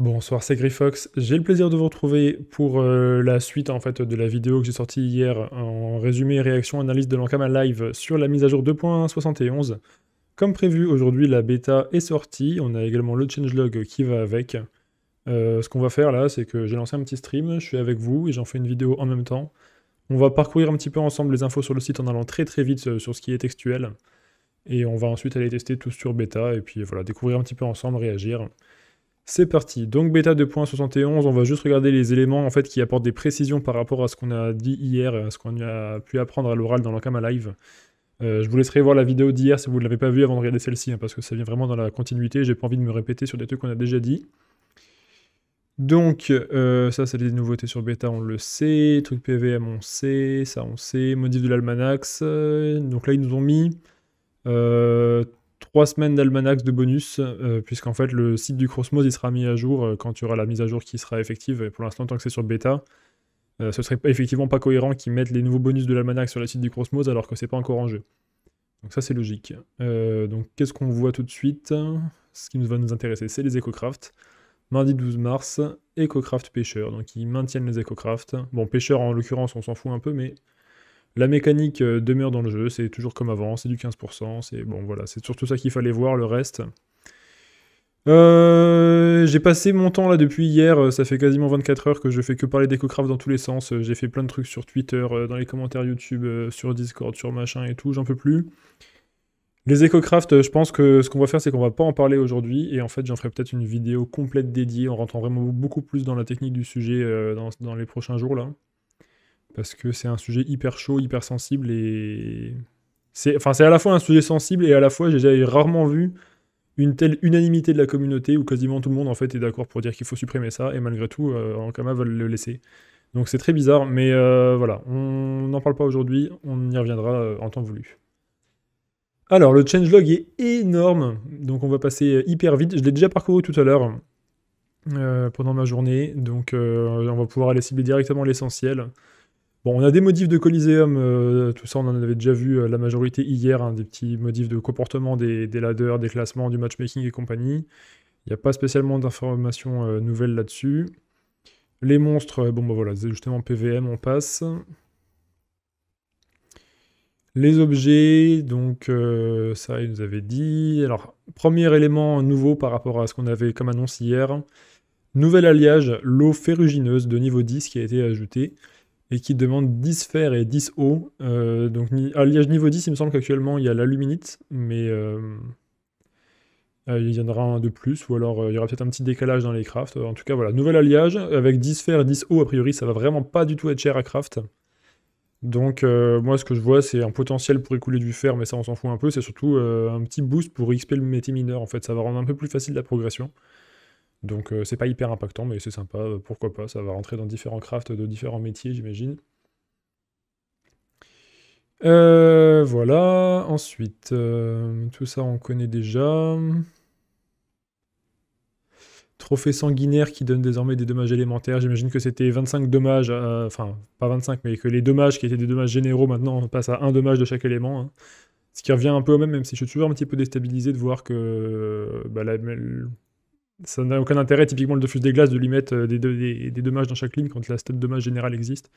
Bonsoir, c'est Grifox. J'ai le plaisir de vous retrouver pour euh, la suite en fait de la vidéo que j'ai sortie hier en résumé, réaction, analyse de l'Ankama Live sur la mise à jour 2.71. Comme prévu, aujourd'hui la bêta est sortie. On a également le changelog qui va avec. Euh, ce qu'on va faire là, c'est que j'ai lancé un petit stream, je suis avec vous et j'en fais une vidéo en même temps. On va parcourir un petit peu ensemble les infos sur le site en allant très très vite euh, sur ce qui est textuel. Et on va ensuite aller tester tout sur bêta et puis voilà, découvrir un petit peu ensemble, réagir. C'est parti. Donc bêta 2.71, on va juste regarder les éléments en fait qui apportent des précisions par rapport à ce qu'on a dit hier, à ce qu'on a pu apprendre à l'oral dans caméra live. Euh, je vous laisserai voir la vidéo d'hier si vous ne l'avez pas vue avant de regarder celle-ci, hein, parce que ça vient vraiment dans la continuité, j'ai pas envie de me répéter sur des trucs qu'on a déjà dit. Donc, euh, ça, c'est des nouveautés sur bêta, on le sait. Truc PVM, on sait. Ça, on sait. Modif de l'almanax. Euh, donc là, ils nous ont mis trois semaines d'almanax de bonus, euh, puisqu'en fait le site du Crossmos il sera mis à jour euh, quand quand tu auras la mise à jour qui sera effective. Et pour l'instant, tant que c'est sur bêta, euh, ce serait effectivement pas cohérent qu'ils mettent les nouveaux bonus de l'almanach sur le site du Crossmos alors que c'est pas encore en jeu. Donc ça c'est logique. donc qu'est-ce qu'on voit tout de suite Ce qui nous va nous intéresser, c'est les EcoCraft. Mardi 12 mars, EcoCraft pêcheur. Donc ils maintiennent les EcoCraft. Bon, pêcheurs en l'occurrence, on s'en fout un peu, mais la mécanique euh, demeure dans le jeu, c'est toujours comme avant, c'est du 15%, c'est bon voilà, c'est surtout ça qu'il fallait voir, le reste. Euh, j'ai passé mon temps là depuis hier, euh, ça fait quasiment 24 heures que je fais que parler d'EcoCraft dans tous les sens, j'ai fait plein de trucs sur Twitter, dans les commentaires YouTube, sur Discord, sur machin et tout, j'en peux plus. Les EcoCraft, je pense que ce qu'on va faire, c'est qu'on va pas en parler aujourd'hui, et en fait j'en ferai peut-être une vidéo complète dédiée en rentrant vraiment beaucoup plus dans la technique du sujet dans les prochains jours là parce que c'est un sujet hyper chaud, hyper sensible et c'est enfin c'est à la fois un sujet sensible et à la fois j'ai rarement vu une telle unanimité de la communauté où quasiment tout le monde en fait est d'accord pour dire qu'il faut supprimer ça et malgré tout euh, Ankama veulent le laisser. Donc c'est très bizarre, mais euh, voilà, on n'en parle pas aujourd'hui, on y reviendra euh, en temps voulu. Alors le changelog est énorme, donc on va passer euh, hyper vite. Je l'ai déjà parcouru tout à l'heure pendant ma journée, donc on va pouvoir aller cibler directement l'essentiel. Bon, on a des modifs de Coliseum, euh, tout ça on en avait déjà vu euh, la majorité hier, hein, des petits modifs de comportement des, des des classements, du matchmaking et compagnie. Il n'y a pas spécialement d'informations euh, nouvelles là-dessus. Les monstres, bon bah voilà, c'est justement PVM, on passe. Les objets, donc ça il nous avait dit. Alors, premier élément nouveau par rapport à ce qu'on avait comme annonce hier. Nouvel alliage, l'eau ferrugineuse de niveau 10 qui a été ajoutée et qui demande 10 fer et 10 eau. donc alliage ah, niveau 10, il me semble qu'actuellement il y a l'aluminite, mais euh, euh, il y en aura un de plus, ou alors euh, il y aura peut-être un petit décalage dans les crafts. En tout cas, voilà, nouvel alliage avec 10 fer et 10 eau, a priori ça va vraiment pas du tout être cher à craft. Donc moi ce que je vois c'est un potentiel pour écouler du fer, mais ça on s'en fout un peu, c'est surtout un petit boost pour XP le métier mineur en fait, ça va rendre un peu plus facile la progression. Donc euh, c'est pas hyper impactant, mais c'est sympa, euh, pourquoi pas, ça va rentrer dans différents crafts de différents métiers, j'imagine. Euh, voilà, ensuite, tout ça on connaît déjà. Trophée sanguinaire qui donne désormais des dommages élémentaires. J'imagine que c'était 25 dommages, enfin pas 25, mais que les dommages qui étaient des dommages généraux maintenant on passe à un dommage de chaque élément. Hein. Ce qui revient un peu au même, même si je suis toujours un petit peu déstabilisé de voir que bah, la, ça n'a aucun intérêt, typiquement le Dofus des glaces, de lui mettre euh, des, dommages dans chaque ligne quand la stat dommage générale existe.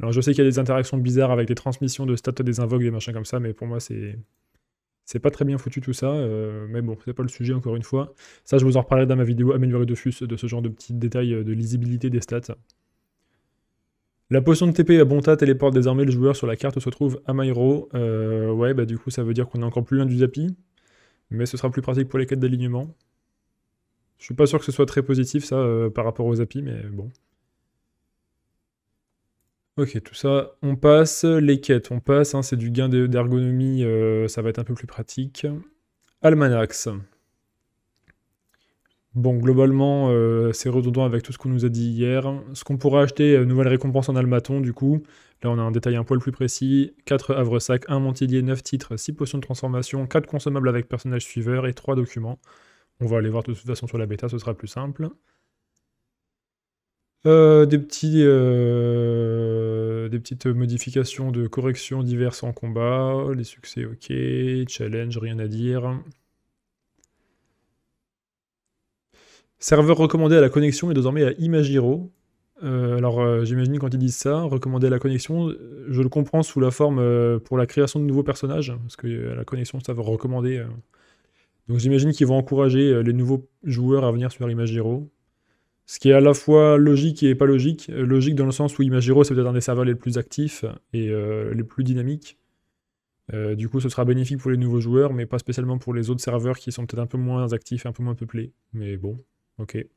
Alors je sais qu'il y a des interactions bizarres avec les transmissions de stats des invoques, des machins comme ça, mais pour moi c'est. C'est pas très bien foutu tout ça, euh, mais bon, c'est pas le sujet encore une fois. Ça, je vous en reparlerai dans ma vidéo Améliorer Dofus de ce genre de petits détails euh, de lisibilité des stats. La potion de TP à Bonta téléporte désormais le joueur sur la carte où se trouve Amairo. Euh, ouais, bah du coup, ça veut dire qu'on est encore plus loin du Zapi, mais ce sera plus pratique pour les quêtes d'alignement. Je suis pas sûr que ce soit très positif ça euh, par rapport aux API, mais bon. Ok, tout ça, on passe. Les quêtes, on passe. Hein, c'est du gain d'ergonomie, euh, ça va être un peu plus pratique. Almanax. Bon, globalement, euh, c'est redondant avec tout ce qu'on nous a dit hier. Ce qu'on pourra acheter, nouvelle récompense en almaton, du coup. Là, on a un détail un poil plus précis. 4 havres sacs, 1 montilier, 9 titres, 6 potions de transformation, 4 consommables avec personnage suiveur et 3 documents. On va aller voir de toute façon sur la bêta, ce sera plus simple. Euh, des, petits, euh, des petites modifications de correction diverses en combat. Les succès, ok. Challenge, rien à dire. Serveur recommandé à la connexion est désormais à Imagiro. Euh, alors j'imagine quand ils disent ça, recommandé à la connexion, je le comprends sous la forme pour la création de nouveaux personnages, parce que la connexion, ça veut recommander donc j'imagine qu'ils vont encourager euh, les nouveaux joueurs à venir sur Imagiro. Ce qui est à la fois logique et pas logique. Euh, logique dans le sens où Imagiro, c'est peut-être un des serveurs les plus actifs et euh, les plus dynamiques. du coup, ce sera bénéfique pour les nouveaux joueurs, mais pas spécialement pour les autres serveurs qui sont peut-être un peu moins actifs un peu moins peuplés. Mais bon, ok. Et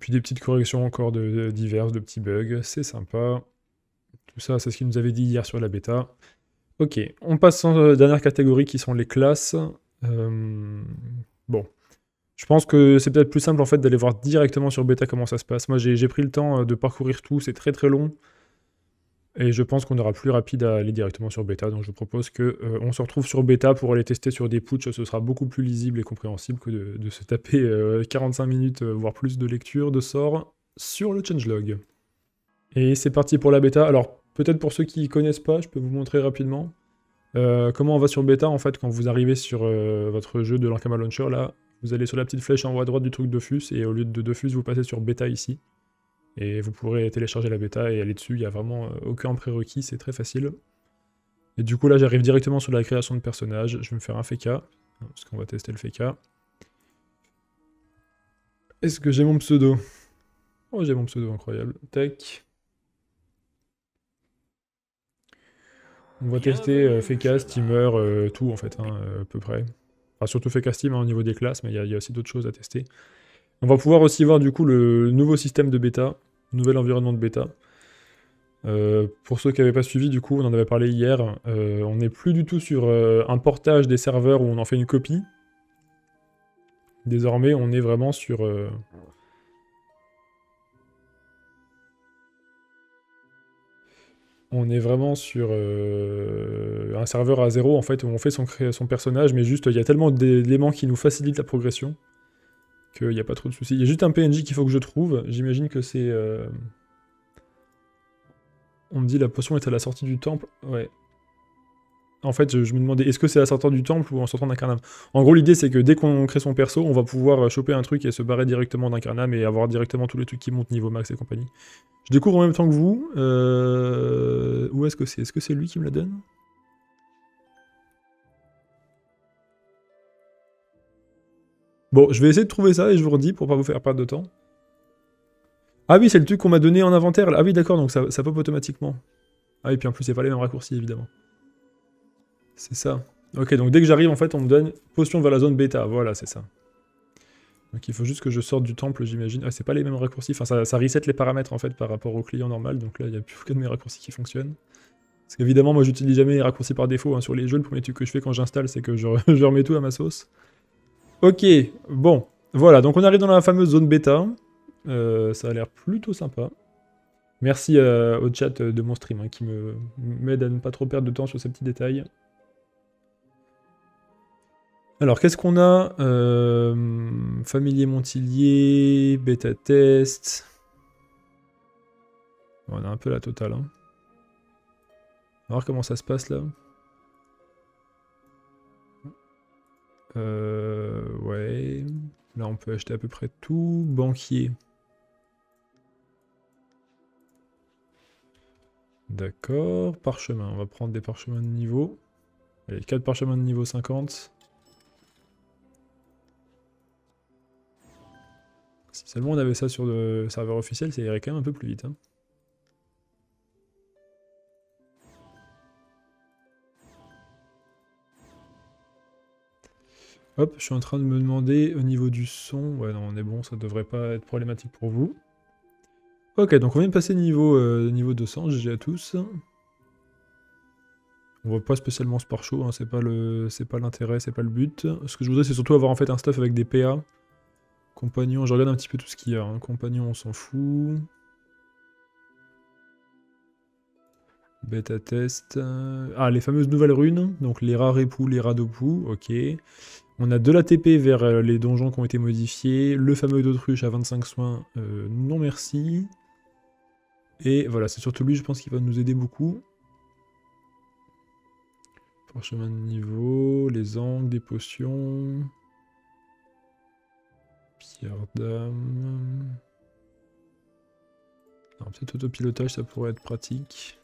puis des petites corrections encore de, diverses, de petits bugs, c'est sympa. Tout ça, c'est ce qu'ils nous avait dit hier sur la bêta. Ok, on passe à la euh, dernière catégorie qui sont les classes. Euh, bon, je pense que c'est peut-être plus simple en fait d'aller voir directement sur bêta comment ça se passe. Moi j'ai pris le temps euh, de parcourir tout, c'est très très long. Et je pense qu'on aura plus rapide à aller directement sur bêta, donc je vous propose qu'on on se retrouve sur bêta pour aller tester sur des putsch, ce sera beaucoup plus lisible et compréhensible que de, se taper 45 minutes, voire plus de lecture, de sort, sur le changelog. Et c'est parti pour la bêta. Alors Peut-être pour ceux qui ne connaissent pas, je peux vous montrer rapidement euh, comment on va sur bêta en fait quand vous arrivez sur euh, votre jeu de l'Ankama Launcher. Là, vous allez sur la petite flèche en haut à droite du truc Dofus et au lieu de Dofus, vous passez sur bêta ici. Et vous pourrez télécharger la bêta et aller dessus, il n'y a vraiment euh, aucun prérequis, c'est très facile. Et du coup là j'arrive directement sur la création de personnage, je vais me faire un Feka, parce qu'on va tester le Feka. Est-ce que j'ai mon pseudo Oh j'ai mon pseudo, incroyable. Tac. On va tester bah, euh, Fekas, Steamer, euh, tout en fait, hein, euh, à peu près. Enfin, surtout Fekas Steam hein, au niveau des classes, mais il y, a aussi d'autres choses à tester. On va pouvoir aussi voir du coup le nouveau système de bêta, nouvel environnement de bêta. pour ceux qui n'avaient pas suivi, du coup, on en avait parlé hier, on n'est plus du tout sur un portage des serveurs où on en fait une copie. Désormais, on est vraiment sur on est vraiment sur euh, un serveur à zéro en fait où on fait son, personnage, mais juste il y a tellement d'éléments qui nous facilitent la progression qu'il n'y a pas trop de soucis. Il y a juste un PNJ qu'il faut que je trouve. J'imagine que c'est. Euh, on me dit la potion est à la sortie du temple. Ouais. En fait, je, me demandais, est-ce que c'est à sortant du temple ou en sortant d'un En gros, l'idée, c'est que dès qu'on crée son perso, on va pouvoir choper un truc et se barrer directement d'un et avoir directement tous les trucs qui montent niveau max et compagnie. Je découvre en même temps que vous. Euh, où est-ce que c'est Est-ce que c'est lui qui me la donne Bon, je vais essayer de trouver ça et je vous redis pour pas vous faire perdre de temps. Ah oui, c'est le truc qu'on m'a donné en inventaire. Ah oui, d'accord, donc ça, ça pop automatiquement. Ah oui, puis en plus, c'est pas les mêmes raccourcis, évidemment. C'est ça. Ok, donc dès que j'arrive, en fait, on me donne potion vers la zone bêta. Voilà, c'est ça. Donc il faut juste que je sorte du temple, j'imagine. Ah, c'est pas les mêmes raccourcis. Enfin, ça, ça, reset les paramètres, en fait, par rapport au client normal. Donc là, il n'y a plus aucun de mes raccourcis qui fonctionne. Parce qu'évidemment, moi, j'utilise jamais les raccourcis par défaut hein. sur les jeux. Le premier truc que je fais quand j'installe, c'est que je, remets tout à ma sauce. Ok, bon. Voilà, donc on arrive dans la fameuse zone bêta. Euh, ça a l'air plutôt sympa. Merci euh, au chat de mon stream hein, qui qui m'aide à ne pas trop perdre de temps sur ces petits détails. Alors, qu'est-ce qu'on a euh, Familier Montillier, bêta test. on a un peu la totale. Hein. On va voir comment ça se passe là. Euh, ouais. Là, on peut acheter à peu près tout. Banquier. D'accord. Parchemin. On va prendre des parchemins de niveau. les 4 parchemins de niveau 50. Si seulement on avait ça sur le serveur officiel, ça irait quand même un peu plus vite. Hein. Hop, je suis en train de me demander au niveau du son. Ouais, non, on est bon, ça devrait pas être problématique pour vous. Ok, donc on vient de passer niveau, euh, niveau 200, GG à tous. On voit pas spécialement ce hein, C'est pas le c'est pas l'intérêt, c'est pas le but. Ce que je voudrais, c'est surtout avoir en fait un stuff avec des PA. Compagnon, je regarde un petit peu tout ce qu'il y a. Hein. Compagnon, on s'en fout. Bêta test. Ah, les fameuses nouvelles runes. Donc les rares époux, les rats d'opou. Ok. On a de la TP vers euh, les donjons qui ont été modifiés. Le fameux d'autruche à 25 soins. Euh, non merci. Et voilà, c'est surtout lui, je pense, qui va nous aider beaucoup. Pour chemin de niveau, les angles, des potions. Pierre peut autopilotage, ça pourrait être pratique.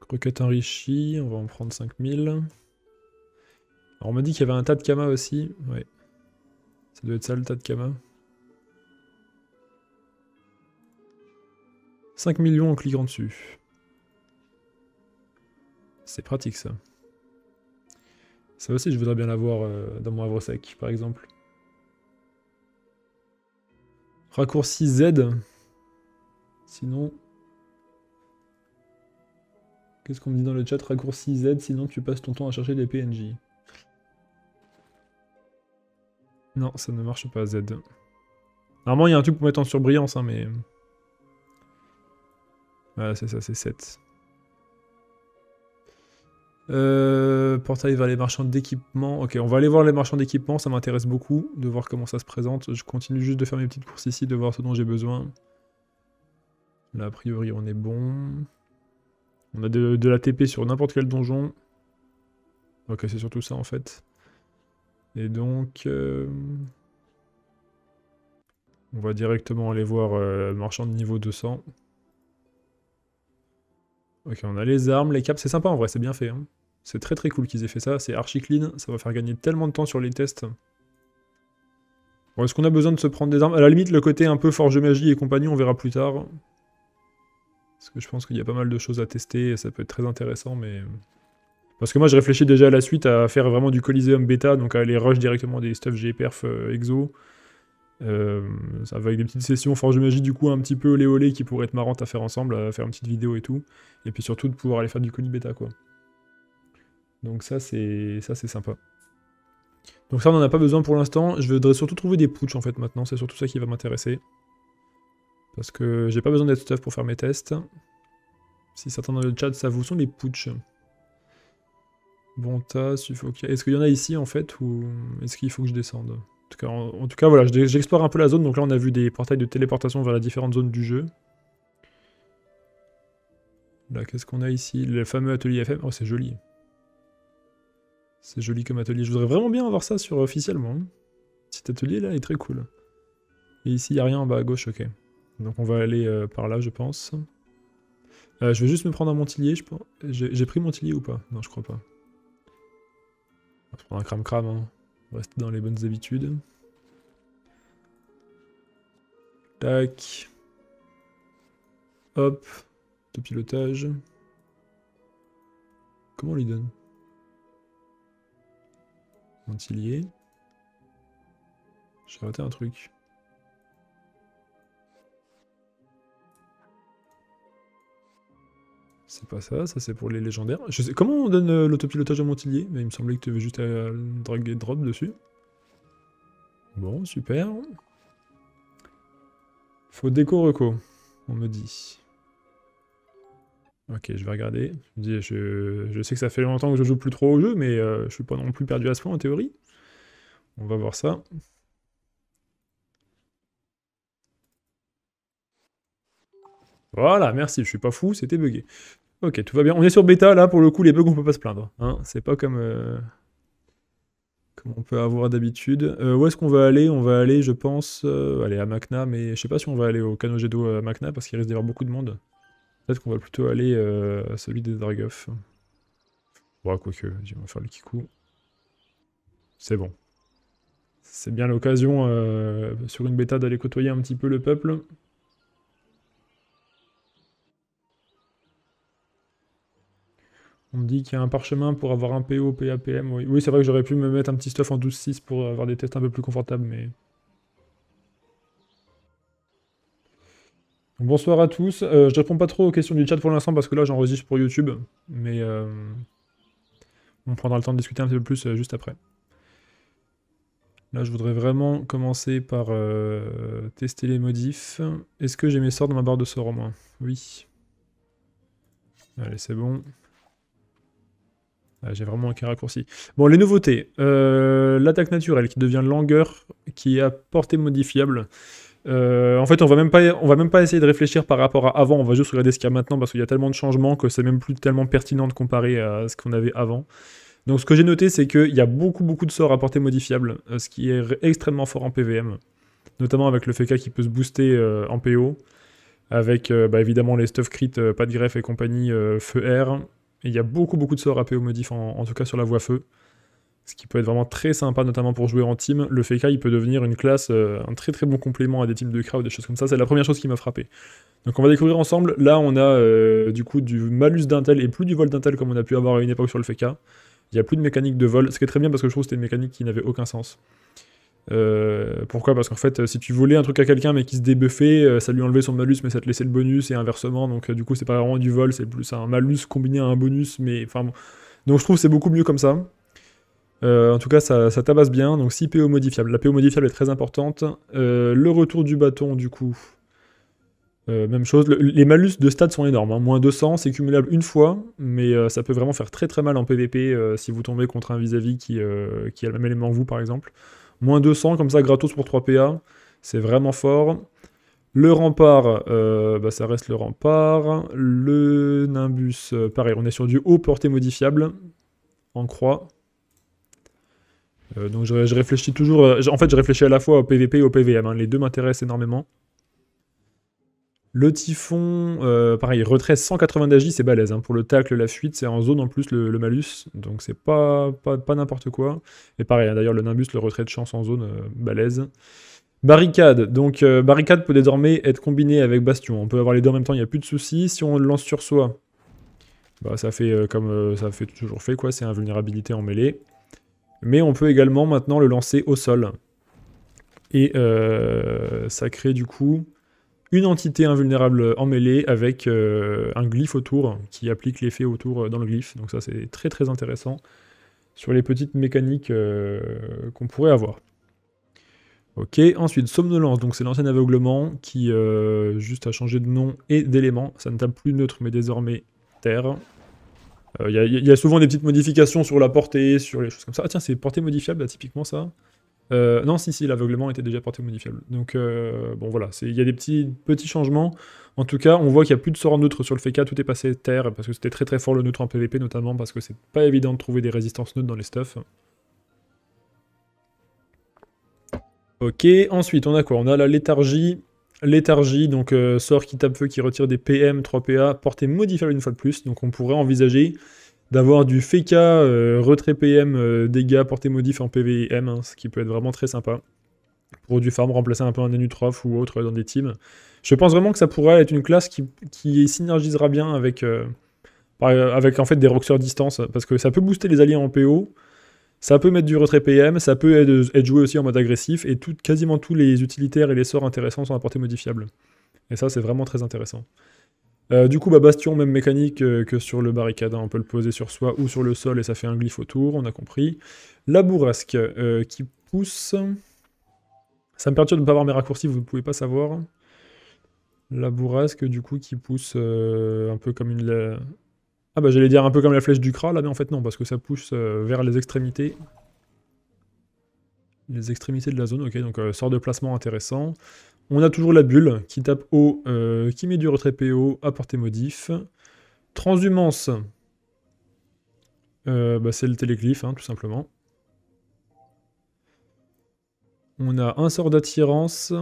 Croquette enrichie, on va en prendre 5000. Alors on m'a dit qu'il y avait un tas de camas aussi. Ouais. Ça doit être ça le tas de camas 5 millions en cliquant dessus. C'est pratique ça. Ça aussi je voudrais bien l'avoir euh, dans mon havre sec par exemple. Raccourci Z. Sinon... Qu'est-ce qu'on me dit dans le chat Raccourci Z, sinon tu passes ton temps à chercher des PNJ. Non, ça ne marche pas, Z. Normalement, il y a un truc pour mettre en surbrillance, hein, mais... Voilà, euh, c'est ça, c'est 7. Euh, portail vers les marchands d'équipement. Ok, on va aller voir les marchands d'équipement, ça m'intéresse beaucoup de voir comment ça se présente. Je continue juste de faire mes petites courses ici, de voir ce dont j'ai besoin. Là, a priori, on est bon. On a de, la TP sur n'importe quel donjon. Ok, c'est surtout ça en fait. Et donc... Euh, on va directement aller voir marchands euh, marchand de niveau 200. Ok, on a les armes, les caps, c'est sympa en vrai, c'est bien fait. Hein. C'est très très cool qu'ils aient fait ça, c'est archi clean, ça va faire gagner tellement de temps sur les tests. Bon, est-ce qu'on a besoin de se prendre des armes À la limite, le côté un peu forge magie et compagnie, on verra plus tard. Parce que je pense qu'il y a pas mal de choses à tester, et ça peut être très intéressant, mais... Parce que moi, je réfléchis déjà à la suite à faire vraiment du Coliseum bêta, donc à aller rush directement des stuff GPerf perf euh, exo. Euh, ça va avec des petites sessions Forge Magie du coup un petit peu olé olé qui pourrait être marrant à faire ensemble, à faire une petite vidéo et tout. Et puis surtout de pouvoir aller faire du colis bêta quoi. Donc ça c'est ça c'est sympa. Donc ça on n'en a pas besoin pour l'instant. Je voudrais surtout trouver des pouches en fait maintenant, c'est surtout ça qui va m'intéresser. Parce que j'ai pas besoin d'être stuff pour faire mes tests. Si certains dans le chat ça vous sont les putsch. bon Suffoca. Est-ce qu'il y en a ici en fait ou est-ce qu'il faut que je descende en, tout cas voilà, j'explore un peu la zone. Donc là, on a vu des portails de téléportation vers les différentes zones du jeu. Là, qu'est-ce qu'on a ici Le fameux atelier FM. Oh, c'est joli. C'est joli comme atelier. Je voudrais vraiment bien avoir ça sur officiellement. Cet atelier là est très cool. Et ici, il n'y a rien en bas à gauche, ok. Donc on va aller euh, par là, je pense. Euh, je vais juste me prendre un Montilier, je J'ai pris Montilier ou pas Non, je crois pas. On va prendre un cram-cram, hein. Reste dans les bonnes habitudes. Tac. Hop. De pilotage. Comment on lui donne Montilier. J'ai raté un truc. C'est pas ça, ça c'est pour les légendaires. comment on donne euh, l'autopilotage à Montillier Mais il me semblait que tu veux juste euh, drag et drop dessus. Bon, super. Faut déco reco, on me dit. Ok, je vais regarder. Je, sais que ça fait longtemps que je joue plus trop au jeu, mais euh, je suis pas non plus perdu à ce point en théorie. On va voir ça. Voilà, merci, je suis pas fou, c'était bugué. Ok, tout va bien. On est sur bêta, là, pour le coup, les bugs, on peut pas se plaindre. Hein. C'est pas comme, euh, comme on peut avoir d'habitude. Euh, où est-ce qu'on va aller On va aller, je pense, euh, aller à Macna, mais je sais pas si on va aller au canot à Macna, parce qu'il risque d'y avoir beaucoup de monde. Peut-être qu'on va plutôt aller à celui des Dragoff. Bon, quoique, on va faire le kikou. C'est bon. C'est bien l'occasion, sur une bêta, d'aller côtoyer un petit peu le peuple. On dit qu'il y a un parchemin pour avoir un PO, PA, Oui, c'est vrai que j'aurais pu me mettre un petit stuff en 12-6 pour avoir des tests un peu plus confortables, mais... bonsoir à tous. Je euh, je réponds pas trop aux questions du chat pour l'instant parce que là j'enregistre pour YouTube, mais euh, on prendra le temps de discuter un peu plus euh, juste après. Là, je voudrais vraiment commencer par tester les modifs. Est-ce que j'ai mes sorts dans ma barre de sorts, moins Oui. Allez, c'est bon. Ah, j'ai vraiment un raccourci. Bon, les nouveautés. Euh, l'attaque naturelle qui devient longueur, qui est à portée modifiable. Euh, en fait, on va même pas, on va même pas essayer de réfléchir par rapport à avant. On va juste regarder ce qu'il y a maintenant parce qu'il y a tellement de changements que c'est même plus tellement pertinent de comparer à ce qu'on avait avant. Donc, ce que j'ai noté, c'est qu'il y a beaucoup, beaucoup de sorts à portée modifiable, euh, ce qui est extrêmement fort en PVM, notamment avec le FK qui peut se booster en PO, avec bah, évidemment les stuff crit, pas de greffe et compagnie, feu air, il y a beaucoup, beaucoup de sorts AP au modif, en, tout cas sur la voie feu. Ce qui peut être vraiment très sympa, notamment pour jouer en team. Le FK, il peut devenir une classe, euh, un très très bon complément à des teams de crowd, des choses comme ça. C'est la première chose qui m'a frappé. Donc on va découvrir ensemble. Là, on a euh, du coup du malus d'intel et plus du vol d'intel comme on a pu avoir à une époque sur le FK. Il n'y a plus de mécanique de vol, ce qui est très bien parce que je trouve que c'était une mécanique qui n'avait aucun sens. Euh, pourquoi Parce qu'en fait, euh, si tu volais un truc à quelqu'un mais qui se débuffait, euh, ça lui enlevait son malus mais ça te laissait le bonus et inversement. Donc du coup, c'est pas vraiment du vol, c'est plus un malus combiné à un bonus. Mais enfin, bon. donc je trouve c'est beaucoup mieux comme ça. en tout cas, ça, tabasse bien. Donc 6 PO modifiable. La PO modifiable est très importante. le retour du bâton, du coup, même chose, les malus de stade sont énormes. Hein. Moins 200, c'est cumulable une fois, mais ça peut vraiment faire très très mal en PvP si vous tombez contre un vis-à-vis qui a le même élément que vous, par exemple. Moins 200 comme ça, gratos pour 3 PA. C'est vraiment fort. Le rempart, euh, bah, ça reste le rempart. Le nimbus, euh, pareil, on est sur du haut porté modifiable, en croix. Euh, donc je, réfléchis toujours, en fait je réfléchis à la fois au PVP et au PVM, hein. les deux m'intéressent énormément. Le typhon, euh, pareil, retrait 180 d'agis, c'est balèze. Hein. Pour le tacle, la fuite, c'est en zone en plus le, malus. Donc c'est pas, pas, n'importe quoi. Et pareil, hein, d'ailleurs, le Nimbus, le retrait de chance en zone, euh, balèze. Barricade. Donc euh, barricade peut désormais être combiné avec bastion. On peut avoir les deux en même temps, il n'y a plus de soucis. Si on le lance sur soi, bah, ça fait comme ça fait toujours fait, quoi. C'est invulnérabilité en mêlée. Mais on peut également maintenant le lancer au sol. Et ça crée du coup une entité invulnérable en mêlée avec euh, un glyphe autour qui applique l'effet autour euh, dans le glyphe. Donc ça c'est très très intéressant sur les petites mécaniques euh, qu'on pourrait avoir. Ok, ensuite somnolence, donc c'est l'ancien aveuglement qui juste a changé de nom et d'élément, ça ne tape plus neutre mais désormais terre. Il y, a souvent des petites modifications sur la portée, sur les choses comme ça. Ah tiens, c'est portée modifiable typiquement ça. Euh, non, si, si, l'aveuglement était déjà porté modifiable. Donc, euh, bon, voilà, il y a des petits, petits changements. En tout cas, on voit qu'il n'y a plus de sort neutre sur le FK, e tout est passé terre, parce que c'était très très fort le neutre en PvP, notamment parce que c'est pas évident de trouver des résistances neutres dans les stuffs. Ok, ensuite, on a quoi On a la léthargie. Léthargie, donc euh, sort qui tape feu, qui retire des PM, 3 PA, porté modifiable une fois de plus. Donc, on pourrait envisager d'avoir du feka euh, retrait PM, euh, dégâts, portée modif en PVM, hein, ce qui peut être vraiment très sympa. Pour du farm, remplacer un peu un Denutroph ou autre dans des teams. Je pense vraiment que ça pourrait être une classe qui, synergisera bien avec, euh, avec en fait des roxers distance, parce que ça peut booster les alliés en PO, ça peut mettre du retrait PM, ça peut être, joué aussi en mode agressif, et tout, quasiment tous les utilitaires et les sorts intéressants sont à portée modifiable. Et ça, c'est vraiment très intéressant. Euh, du coup, bah, bastion, même mécanique euh, que sur le barricade. Hein, on peut le poser sur soi ou sur le sol et ça fait un glyphe autour, on a compris. La bourrasque euh, qui pousse. Ça me perturbe de ne pas avoir mes raccourcis, vous ne pouvez pas savoir. La bourrasque, du coup, qui pousse un peu comme une... Ah bah j'allais dire un peu comme la flèche du cra, mais en fait non, parce que ça pousse vers les extrémités les extrémités de la zone, ok, donc euh, sort de placement intéressant. On a toujours la bulle qui tape haut, euh, qui met du retrait PO, à portée modif. Transhumance, euh, bah, c'est le téléglyphe, hein, tout simplement. On a un sort d'attirance,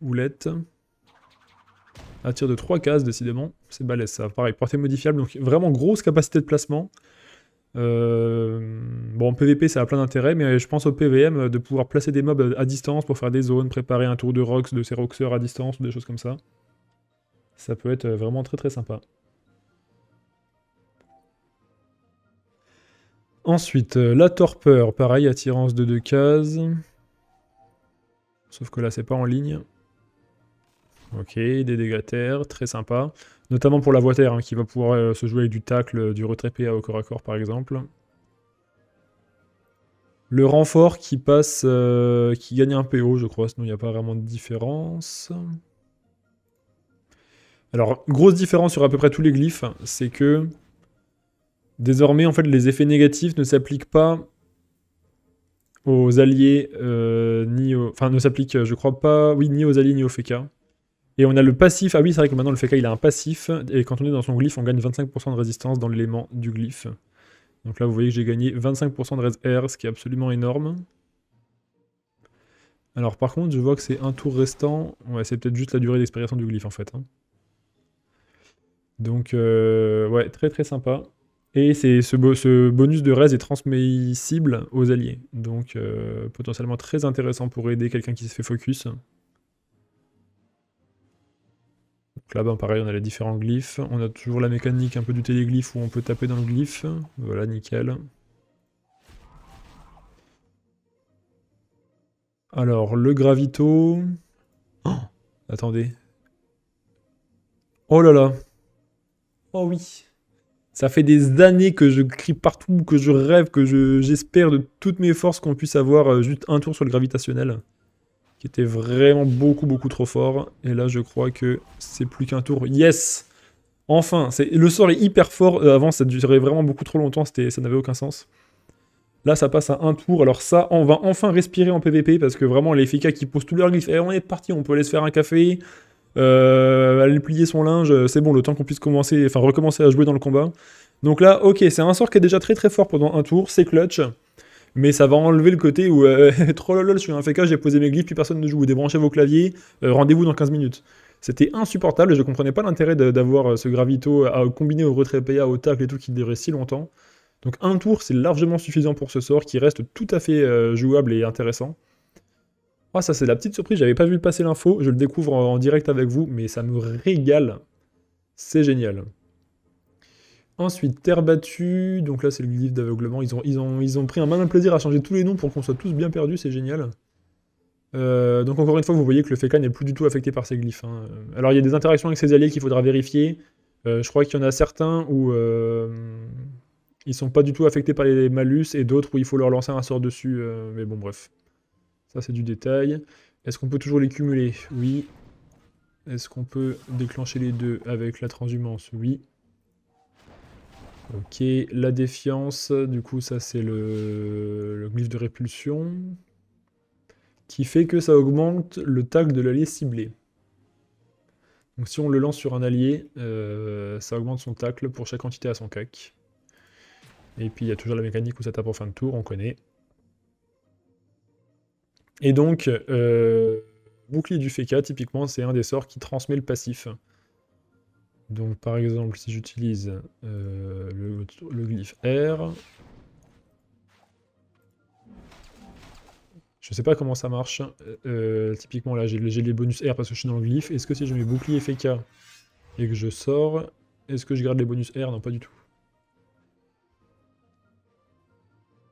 houlette. Attire de 3 cases, décidément. C'est balèze ça. Pareil, portée modifiable, donc vraiment grosse capacité de placement. Euh, bon, PVP, ça a plein d'intérêt, mais je pense au PVM euh, de pouvoir placer des mobs à distance pour faire des zones, préparer un tour de rox, de ces roxeurs à distance ou des choses comme ça. Ça peut être vraiment très très sympa. Ensuite, euh, la torpeur, pareil, attirance de deux cases. Sauf que là, c'est pas en ligne. Ok, des dégâts terre, très sympa. Notamment pour la voie hein, qui va pouvoir euh, se jouer avec du tacle, euh, du retrait PA au corps à corps par exemple. Le renfort qui passe, euh, qui gagne un PO, je crois, sinon il n'y a pas vraiment de différence. Alors, grosse différence sur à peu près tous les glyphes, c'est que désormais, en fait, les effets négatifs ne s'appliquent pas aux alliés, ni aux... Enfin, ne s'appliquent, je crois pas, oui, ni aux alliés, ni aux FK. Et on a le passif. Ah oui, c'est vrai que maintenant le FK il a un passif. Et quand on est dans son glyphe, on gagne 25% de résistance dans l'élément du glyphe. Donc là, vous voyez que j'ai gagné 25% de res R, ce qui est absolument énorme. Alors par contre, je vois que c'est un tour restant. Ouais, c'est peut-être juste la durée d'expiration du glyphe en fait. Hein. Donc euh, ouais, très très sympa. Et ce, bonus de res est transmissible aux alliés. Donc euh, potentiellement très intéressant pour aider quelqu'un qui se fait focus. là, ben, pareil, on a les différents glyphes. On a toujours la mécanique un peu du téléglyphe où on peut taper dans le glyphe. Voilà, nickel. Alors, le gravito... Oh Attendez. Oh là là Oh oui ça fait des années que je crie partout, que je rêve, que j'espère de toutes mes forces qu'on puisse avoir euh, juste un tour sur le gravitationnel qui était vraiment beaucoup, beaucoup trop fort. Et là, je crois que c'est plus qu'un tour. Yes Enfin Le sort est hyper fort. Euh, avant, ça durait vraiment beaucoup trop longtemps. Ça n'avait aucun sens. Là, ça passe à un tour. Alors ça, on va enfin respirer en PvP parce que vraiment, les FK qui posent tous leurs glyphes. Et eh, on est parti, on peut aller se faire un café, euh, aller plier son linge. C'est bon, le temps qu'on puisse commencer, enfin recommencer à jouer dans le combat. Donc là, ok, c'est un sort qui est déjà très très fort pendant un tour. C'est clutch mais ça va enlever le côté où euh, trop trollolol, je suis un FK, j'ai posé mes glyphes, puis personne ne joue, débranchez vos claviers, euh, rendez-vous dans 15 minutes. C'était insupportable, je ne comprenais pas l'intérêt d'avoir euh, ce gravito à, combiner au retrait PA, au tacle et tout qui durait si longtemps. Donc un tour, c'est largement suffisant pour ce sort qui reste tout à fait jouable et intéressant. Ah ça c'est la petite surprise, j'avais pas vu passer l'info, je le découvre en direct avec vous, mais ça me régale. C'est génial. Ensuite, Terre battue, donc là c'est le livre d'aveuglement, ils ont, ils, ont, ils ont pris un malin plaisir à changer tous les noms pour qu'on soit tous bien perdus, c'est génial. Euh, donc encore une fois, vous voyez que le fécan n'est plus du tout affecté par ces glyphes. Hein. Alors il y a des interactions avec ses alliés qu'il faudra vérifier. Euh, je crois qu'il y en a certains où euh, ils sont pas du tout affectés par les malus et d'autres où il faut leur lancer un sort dessus. mais bon, bref. Ça c'est du détail. Est-ce qu'on peut toujours les cumuler Oui. Est-ce qu'on peut déclencher les deux avec la transhumance Oui. Ok, la défiance, du coup, ça c'est le... glyphe de répulsion. Qui fait que ça augmente le tacle de l'allié ciblé. Donc si on le lance sur un allié, euh, ça augmente son tacle pour chaque entité à son cac. Et puis il y a toujours la mécanique où ça tape en fin de tour, on connaît. Et donc, euh, bouclier du FK typiquement, c'est un des sorts qui transmet le passif. Donc par exemple, si j'utilise euh, le, glyphe R, je sais pas comment ça marche. Euh, euh, typiquement là, j'ai les bonus R parce que je suis dans le glyphe. Est-ce que si je mets bouclier FK et que je sors, est-ce que je garde les bonus R Non, pas du tout.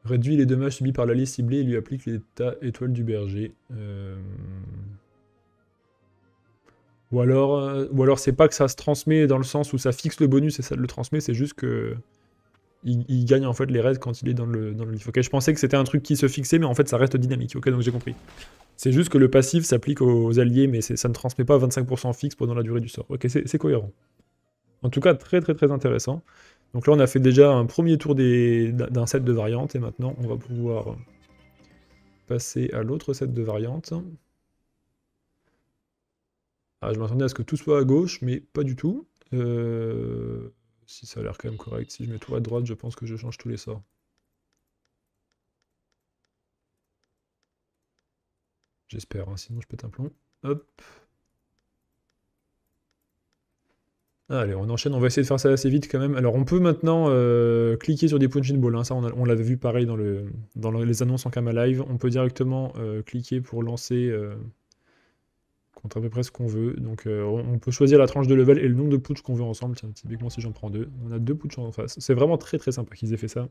Réduit les dommages subis par l'allié ciblé et lui applique l'état étoile du berger. Euh... Ou alors, euh, ou alors c'est pas que ça se transmet dans le sens où ça fixe le bonus et ça le transmet, c'est juste que il, gagne en fait les raids quand il est dans le, dans je pensais que c'était un truc qui se fixait, mais en fait ça reste dynamique. Ok, donc j'ai compris. C'est juste que le passif s'applique aux, alliés, mais ça ne transmet pas 25% fixe pendant la durée du sort. Ok, c'est cohérent. En tout cas, très très très intéressant. Donc là, on a fait déjà un premier tour d'un set de variantes, et maintenant on va pouvoir passer à l'autre set de variantes. Ah, je m'attendais à ce que tout soit à gauche, mais pas du tout. Euh, si ça a l'air quand même correct. Si je mets tout à droite, je pense que je change tous les sorts. J'espère, hein, sinon je pète un plomb. Hop. Ah, allez, on enchaîne, on va essayer de faire ça assez vite quand même. Alors on peut maintenant euh, cliquer sur des punching balls, hein. ça on, l'avait vu pareil dans, les annonces en Kama Live. On peut directement euh, cliquer pour lancer à peu près ce qu'on veut. Donc euh, on peut choisir la tranche de level et le nombre de putsch qu'on veut ensemble. typiquement si j'en prends deux, on a deux putsch en face. C'est vraiment très très sympa qu'ils aient fait ça.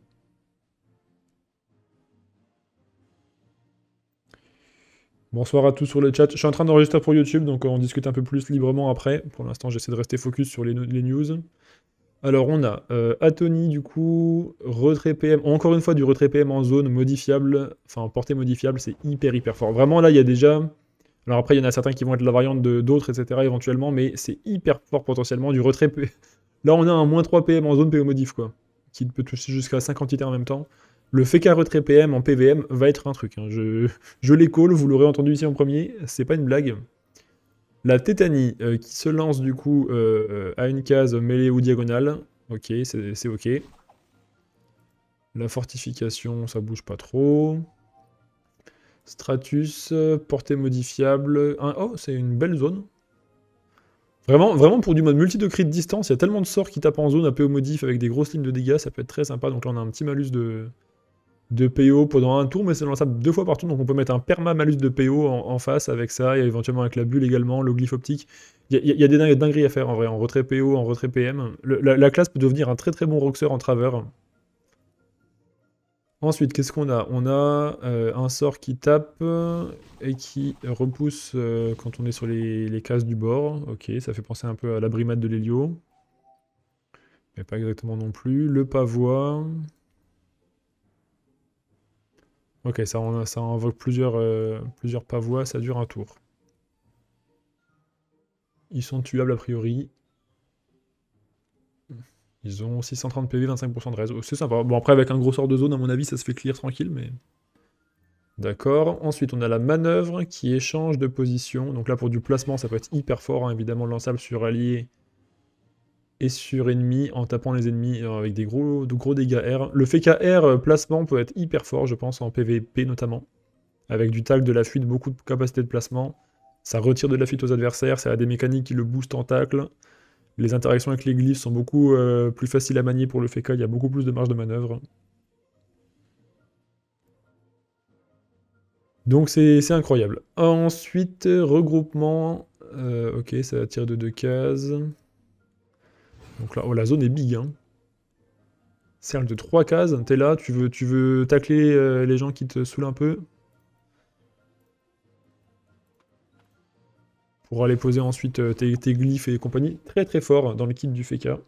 Bonsoir à tous sur le chat. Je suis en train d'enregistrer pour YouTube, donc euh, on discute un peu plus librement après. Pour l'instant, j'essaie de rester focus sur les, news. Alors on a euh, Atony du coup, retrait PM, encore une fois du retrait PM en zone modifiable, enfin portée modifiable, c'est hyper hyper fort. Vraiment là il y a déjà alors après, il y en a certains qui vont être la variante de d'autres, etc. éventuellement, mais c'est hyper fort potentiellement du retrait. P... Là, on a un moins 3 PM en zone PM modif, quoi, qui peut toucher jusqu'à 5 entités en même temps. Le fait qu'un retrait PM en PVM va être un truc. Hein. Je, je vous l'aurez entendu ici en premier, c'est pas une blague. La tétanie euh, qui se lance du coup euh, euh, à une case mêlée ou diagonale. Ok, c'est ok. La fortification, ça bouge pas trop. Stratus, portée modifiable. Oh, c'est une belle zone. Vraiment, vraiment pour du mode multi de de distance, il y a tellement de sorts qui tapent en zone à PO modif avec des grosses lignes de dégâts, ça peut être très sympa. Donc là on a un petit malus de, de PO pendant un tour, mais c'est lançable deux fois par tour, donc on peut mettre un perma malus de PO en, face avec ça, et éventuellement avec la bulle également, le glyphe optique. Il y, a, des dingueries à faire en vrai, en retrait PO, en retrait PM. la, la, classe peut devenir un très très bon roxer en travers. Ensuite, qu'est-ce qu'on a On a, euh, un sort qui tape et qui repousse euh, quand on est sur les, cases du bord. Ok, ça fait penser un peu à l'abrimade de l'Hélio. Mais pas exactement non plus. Le pavois. Ok, ça, on ça invoque plusieurs, euh, plusieurs pavois, ça dure un tour. Ils sont tuables a priori. Ils ont 630 PV, 25% de réseau. C'est sympa. Bon, après, avec un gros sort de zone, à mon avis, ça se fait clear tranquille, mais... D'accord. Ensuite, on a la manœuvre qui échange de position. Donc là, pour du placement, ça peut être hyper fort, hein, évidemment, lançable sur allié et sur ennemi en tapant les ennemis euh, avec des gros, de gros dégâts R. Le FKR euh, placement peut être hyper fort, je pense, en PvP notamment. Avec du tac, de la fuite, beaucoup de capacité de placement. Ça retire de la fuite aux adversaires, ça a des mécaniques qui le boostent en tacle. Les interactions avec les glyphes sont beaucoup euh, plus faciles à manier pour le fait il y a beaucoup plus de marge de manœuvre. Donc c'est incroyable. Ensuite, regroupement. Euh, ok, ça tire de deux cases. Donc là, oh, la zone est big. Hein. Cercle de trois cases, t'es là, tu veux, tu veux tacler euh, les gens qui te saoulent un peu. pour aller poser ensuite euh, tes, glyphes et compagnie. Très très fort dans le kit du Feka.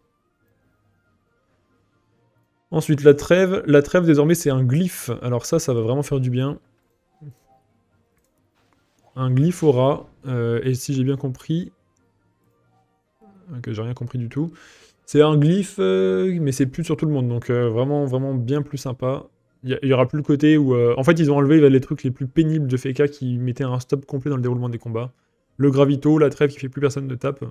Ensuite, la trêve. La trêve, désormais, c'est un glyphe. Alors ça, ça va vraiment faire du bien. Un glyphe aura, euh, et si j'ai bien compris... Que j'ai rien compris du tout. C'est un glyphe, euh, mais c'est plus sur tout le monde. Donc vraiment, vraiment bien plus sympa. Il y, aura plus le côté où... en fait, ils ont enlevé les trucs les plus pénibles de FECA. qui mettaient un stop complet dans le déroulement des combats le gravito, la trêve qui fait plus personne ne tape.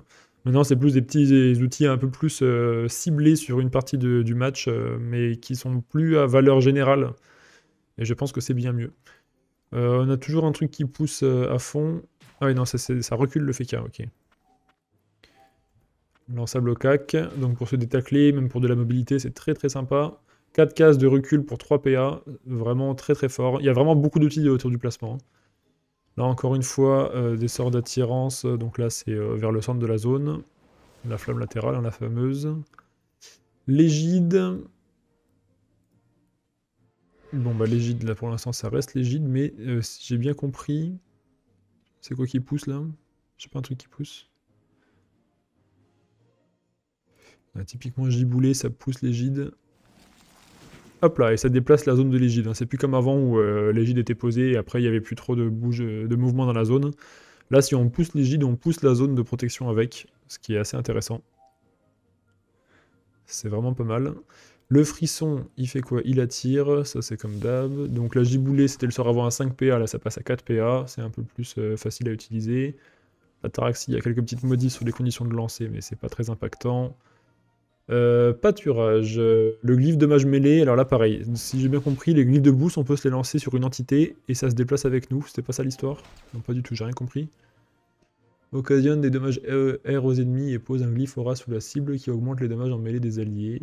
Maintenant, c'est plus des petits outils un peu plus euh, ciblés sur une partie du match, euh, mais qui sont plus à valeur générale. Et je pense que c'est bien mieux. Euh, on a toujours un truc qui pousse à fond. Ah oui, non, ça, ça recule le FK, ok. Lançable au cac, donc pour se détacler, même pour de la mobilité, c'est très très sympa. 4 cases de recul pour 3 PA, vraiment très très fort. Il y a vraiment beaucoup d'outils autour du placement. Hein. Là encore une fois, euh, des sorts d'attirance, euh, donc là c'est euh, vers le centre de la zone. La flamme latérale, hein, la fameuse. L'égide. Bon bah l'égide, là pour l'instant ça reste l'égide, mais j'ai bien compris... C'est quoi qui pousse là J'ai pas un truc qui pousse. Ah, typiquement giboulet, ça pousse l'égide hop là, et ça déplace la zone de l'égide. Hein. C'est plus comme avant où euh, l'égide était posée et après il n'y avait plus trop de, bouge, de mouvement dans la zone. Là, si on pousse l'égide, on pousse la zone de protection avec, ce qui est assez intéressant. C'est vraiment pas mal. Le frisson, il fait quoi Il attire, ça c'est comme d'hab. Donc la giboulée, c'était le sort avant à 5 PA, là ça passe à 4 PA, c'est un peu plus euh, facile à utiliser. La taraxie, il y a quelques petites modifs sur les conditions de lancer, mais c'est pas très impactant. Euh, pâturage, le glyphe dommage mêlé, alors là pareil, si j'ai bien compris, les glyphes de boost on peut se les lancer sur une entité et ça se déplace avec nous, c'était pas ça l'histoire Non pas du tout, j'ai rien compris. Occasionne des dommages R aux ennemis et pose un glyphe aura sous la cible qui augmente les dommages en mêlée des alliés.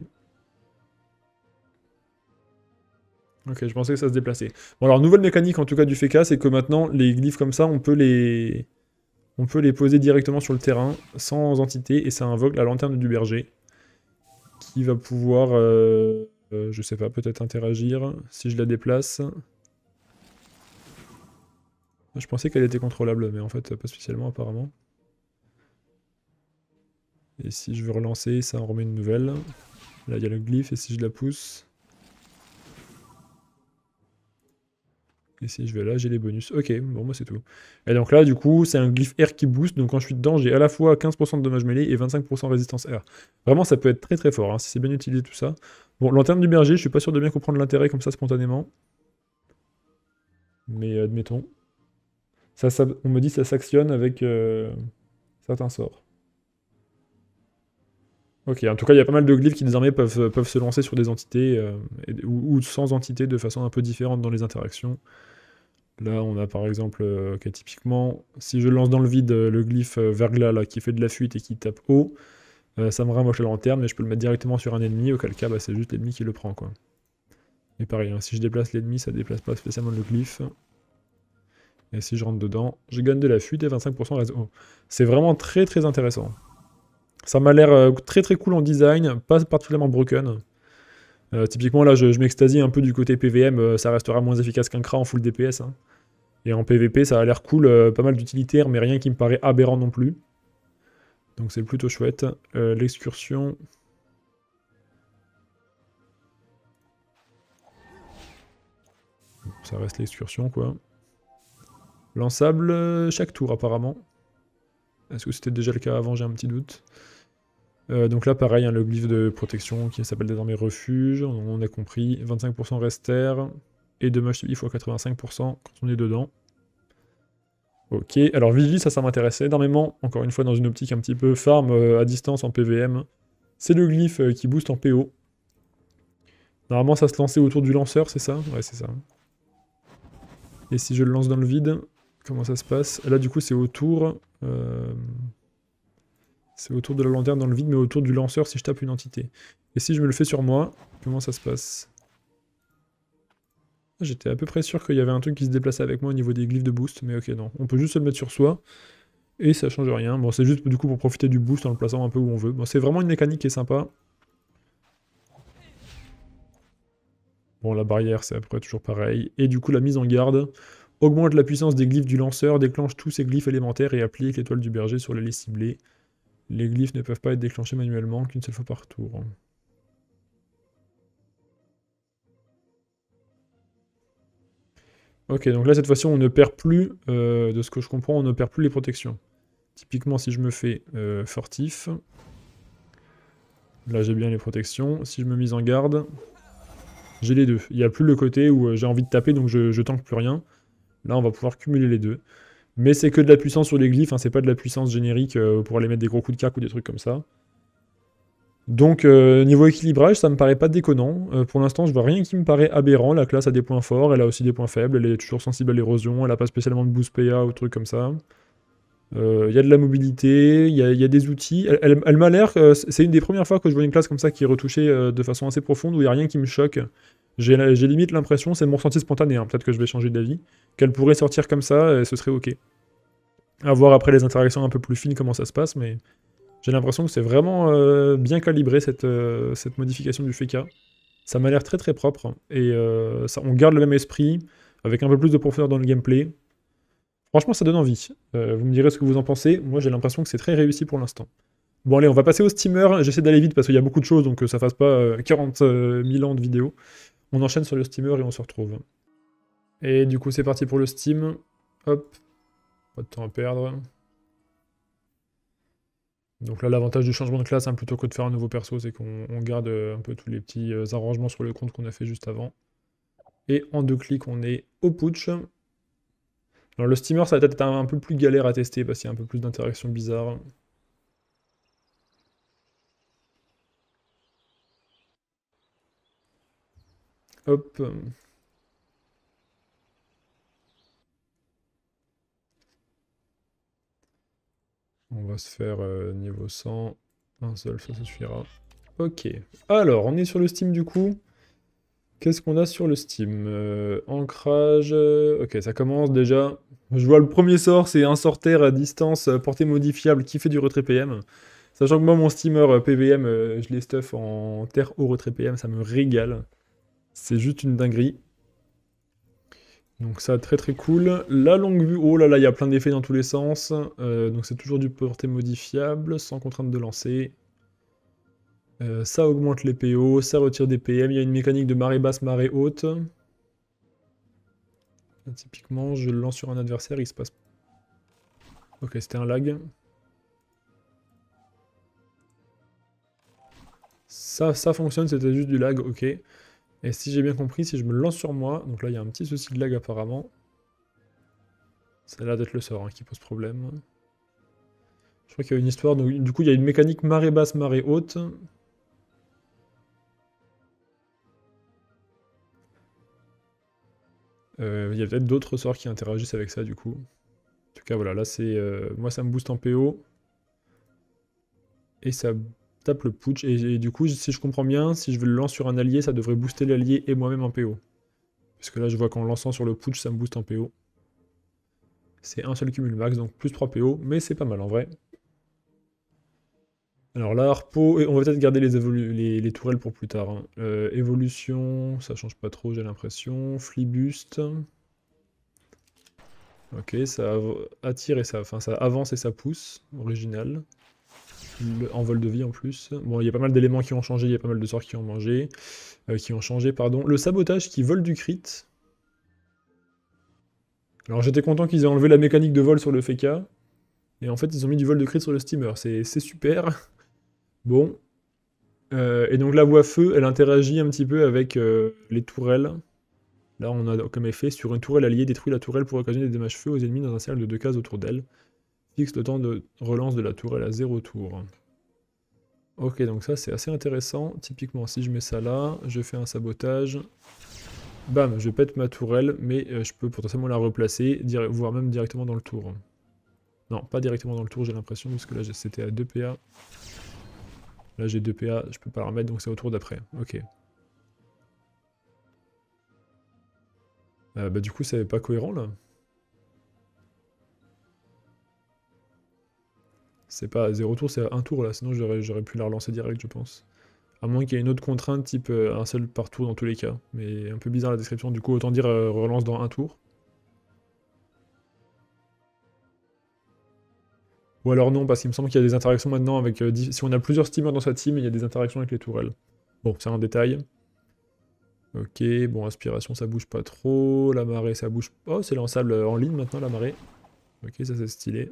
Ok, je pensais que ça se déplaçait. Bon alors, nouvelle mécanique en tout cas du FK, c'est que maintenant, les glyphes comme ça, on peut les... On peut les poser directement sur le terrain, sans entité, et ça invoque la lanterne du berger qui va pouvoir, euh, euh, je sais pas, peut-être interagir si je la déplace. Ah, je pensais qu'elle était contrôlable, mais en fait pas spécialement apparemment. Et si je veux relancer, ça en remet une nouvelle. Là il y a le glyphe, et si je la pousse... Et si je vais là, j'ai les bonus. Ok, bon, moi bah, c'est tout. Et donc là, du coup, c'est un glyphe R qui booste. Donc quand je suis dedans, j'ai à la fois 15% de dommages mêlés et 25% résistance R. Vraiment, ça peut être très très fort, hein, si c'est bien utilisé tout ça. Bon, l'antenne du berger, je suis pas sûr de bien comprendre l'intérêt comme ça spontanément. Mais euh, admettons. Ça, on me dit ça s'actionne avec euh, certains sorts. Ok, en tout cas, il y a pas mal de glyphes qui désormais peuvent, euh, peuvent se lancer sur des entités euh, ou, sans entité de façon un peu différente dans les interactions. Là, on a par exemple, euh, typiquement, si je lance dans le vide le glyphe verglas qui fait de la fuite et qui tape haut, ça me ramoche la lanterne, mais je peux le mettre directement sur un ennemi, auquel cas bah, c'est juste l'ennemi qui le prend. quoi. Et pareil, hein, si je déplace l'ennemi, ça déplace pas spécialement le glyphe. Et si je rentre dedans, je gagne de la fuite et 25% reste... haut. Oh, c'est vraiment très très intéressant. Ça m'a l'air euh, très très cool en design, pas particulièrement broken. Euh, typiquement là, je, m'extasie un peu du côté PVM, euh, ça restera moins efficace qu'un CRA en full DPS. Hein. Et en PVP, ça a l'air cool, pas mal d'utilitaire, mais rien qui me paraît aberrant non plus. Donc c'est plutôt chouette. L'excursion... Ça reste l'excursion, quoi. Lançable chaque tour, apparemment. Est-ce que c'était déjà le cas avant J'ai un petit doute. Euh, donc là, pareil, hein, le glyphe de protection qui s'appelle désormais refuge. On, a compris. 25% rester et dommage subi fois 85% quand on est dedans. Ok, alors Vivi, ça, ça m'intéressait énormément. Encore une fois, dans une optique un petit peu farm euh, à distance en PVM. C'est le glyphe euh, qui booste en PO. Normalement, ça se lançait autour du lanceur, c'est ça Ouais, c'est ça. Et si je le lance dans le vide, comment ça se passe. Là, du coup, c'est autour. Euh, c'est autour de la lanterne dans le vide, mais autour du lanceur si je tape une entité. Et si je me le fais sur moi, comment ça se passe J'étais à peu près sûr qu'il y avait un truc qui se déplaçait avec moi au niveau des glyphes de boost, mais ok, non. On peut juste se le mettre sur soi, et ça change rien. Bon, c'est juste du coup pour profiter du boost en le plaçant un peu où on veut. Bon, c'est vraiment une mécanique qui est sympa. Bon, la barrière, c'est à peu près toujours pareil. Et du coup, la mise en garde, augmente la puissance des glyphes du lanceur, déclenche tous ses glyphes élémentaires et applique l'étoile du berger sur liste ciblée. Les glyphes ne peuvent pas être déclenchés manuellement qu'une seule fois par tour. Ok, donc là cette fois-ci on ne perd plus, euh, de ce que je comprends, on ne perd plus les protections. Typiquement si je me fais euh, fortif, là j'ai bien les protections, si je me mise en garde, j'ai les deux. Il n'y a plus le côté où euh, j'ai envie de taper donc je, je tank plus rien. Là, on va pouvoir cumuler les deux. Mais c'est que de la puissance sur les glyphes, hein, c'est pas de la puissance générique euh, pour aller mettre des gros coups de cac ou des trucs comme ça. Donc euh, niveau équilibrage, ça me paraît pas déconnant. Euh, pour l'instant, je vois rien qui me paraît aberrant. La classe a des points forts, elle a aussi des points faibles, elle est toujours sensible à l'érosion, elle a pas spécialement de boost PA ou trucs comme ça. Il euh, y a de la mobilité, il y, a des outils. Elle, m'a l'air, euh, c'est une des premières fois que je vois une classe comme ça qui est retouchée euh, de façon assez profonde, où il n'y a rien qui me choque. J'ai limite l'impression, c'est mon ressenti spontané, hein. peut-être que je vais changer d'avis, qu'elle pourrait sortir comme ça et ce serait ok. À voir après les interactions un peu plus fines comment ça se passe, mais j'ai l'impression que c'est vraiment bien calibré cette, modification du FK. E ça m'a l'air très très propre et ça, on garde le même esprit avec un peu plus de profondeur dans le gameplay. Franchement, ça donne envie. Euh, vous me direz ce que vous en pensez. Moi, j'ai l'impression que c'est très réussi pour l'instant. Bon, allez, on va passer au steamer. J'essaie d'aller vite parce qu'il y a beaucoup de choses, donc que euh, ça fasse pas 40 euh, 000 ans de vidéos. On enchaîne sur le steamer et on se retrouve. Et du coup, c'est parti pour le steam. Hop. Pas de temps à perdre. Donc là, l'avantage du changement de classe, hein, plutôt que de faire un nouveau perso, c'est qu'on garde un peu tous les petits arrangements sur le compte qu'on a fait juste avant. Et en deux clics, on est au putsch. Alors le steamer, ça va peut-être un, peu plus galère à tester parce qu'il y a un peu plus d'interactions bizarres. Hop. On va se faire euh, niveau 100. Un seul, ça suffira. Ok. Alors, on est sur le Steam du coup. Qu'est-ce qu'on a sur le Steam euh, Ancrage. Euh, ok, ça commence déjà. Je vois le premier sort, c'est un sort terre à distance, euh, portée modifiable qui fait du retrait PM. Sachant que moi, mon steamer PVM, je les stuff en terre au retrait PM, ça me régale. C'est juste une dinguerie. Donc ça, très très cool. La longue vue, oh là là, il y a plein d'effets dans tous les sens. donc c'est toujours du portée modifiable, sans contrainte de lancer. Euh, ça augmente les PO, ça retire des PM. Il y a une mécanique de marée basse, marée haute. typiquement, je le lance sur un adversaire, il se passe. Ok, c'était un lag. Ça, ça fonctionne, c'était juste du lag, ok. Et si j'ai bien compris, si je me lance sur moi, donc là il y a un petit souci de lag apparemment. C'est là d'être le sort hein, qui pose problème. Je crois qu'il y a une histoire, donc, du coup il y a une mécanique marée basse, marée haute. Euh, il y a peut-être d'autres sorts qui interagissent avec ça du coup. En tout cas voilà, là c'est... Euh, moi ça me booste en PO. Et ça tape le putsch. Et, du coup, si je comprends bien, si je le lance sur un allié, ça devrait booster l'allié et moi-même en PO. Parce que là je vois qu'en lançant sur le putsch, ça me booste en PO. C'est un seul cumul max, donc plus 3 PO, mais c'est pas mal en vrai. Alors là, on va peut-être garder les, les, tourelles pour plus tard. Hein. Euh, évolution, ça change pas trop, j'ai l'impression. Flibuste. Ok, ça attire et ça, enfin, ça avance et ça pousse, original. en vol de vie en plus. Bon, il y a pas mal d'éléments qui ont changé, il y a pas mal de sorts qui ont mangé, euh, qui ont changé, pardon. Le sabotage qui vole du crit. Alors j'étais content qu'ils aient enlevé la mécanique de vol sur le FK. Et en fait, ils ont mis du vol de crit sur le steamer. C'est super. Bon. Euh, et donc la voie feu, elle interagit un petit peu avec euh, les tourelles. Là, on a comme effet, sur une tourelle alliée, détruit la tourelle pour occasionner des dommages feu aux ennemis dans un cercle de deux cases autour d'elle. Fixe le temps de relance de la tourelle à zéro tour. Ok, donc ça c'est assez intéressant. Typiquement, si je mets ça là, je fais un sabotage. Bam, je pète ma tourelle, mais euh, je peux potentiellement la replacer, voire même directement dans le tour. Non, pas directement dans le tour, j'ai l'impression, parce que là c'était à 2 PA. Là, j'ai 2 PA, je peux pas la remettre, donc c'est au tour d'après. Ok. Euh, bah, du coup, c'est pas cohérent là. C'est pas 0 tour, c'est un tour là, sinon j'aurais pu la relancer direct, je pense. À moins qu'il y ait une autre contrainte, type euh, un seul par tour dans tous les cas. Mais un peu bizarre la description, du coup, autant dire euh, relance dans un tour. Ou alors non, parce qu'il me semble qu'il y a des interactions maintenant avec... Euh, si on a plusieurs steamers dans sa team, il y a des interactions avec les tourelles. Bon, c'est un détail. Ok, bon, aspiration, ça bouge pas trop. La marée, ça bouge... Oh, c'est lançable euh, en ligne maintenant, la marée. Ok, ça c'est stylé.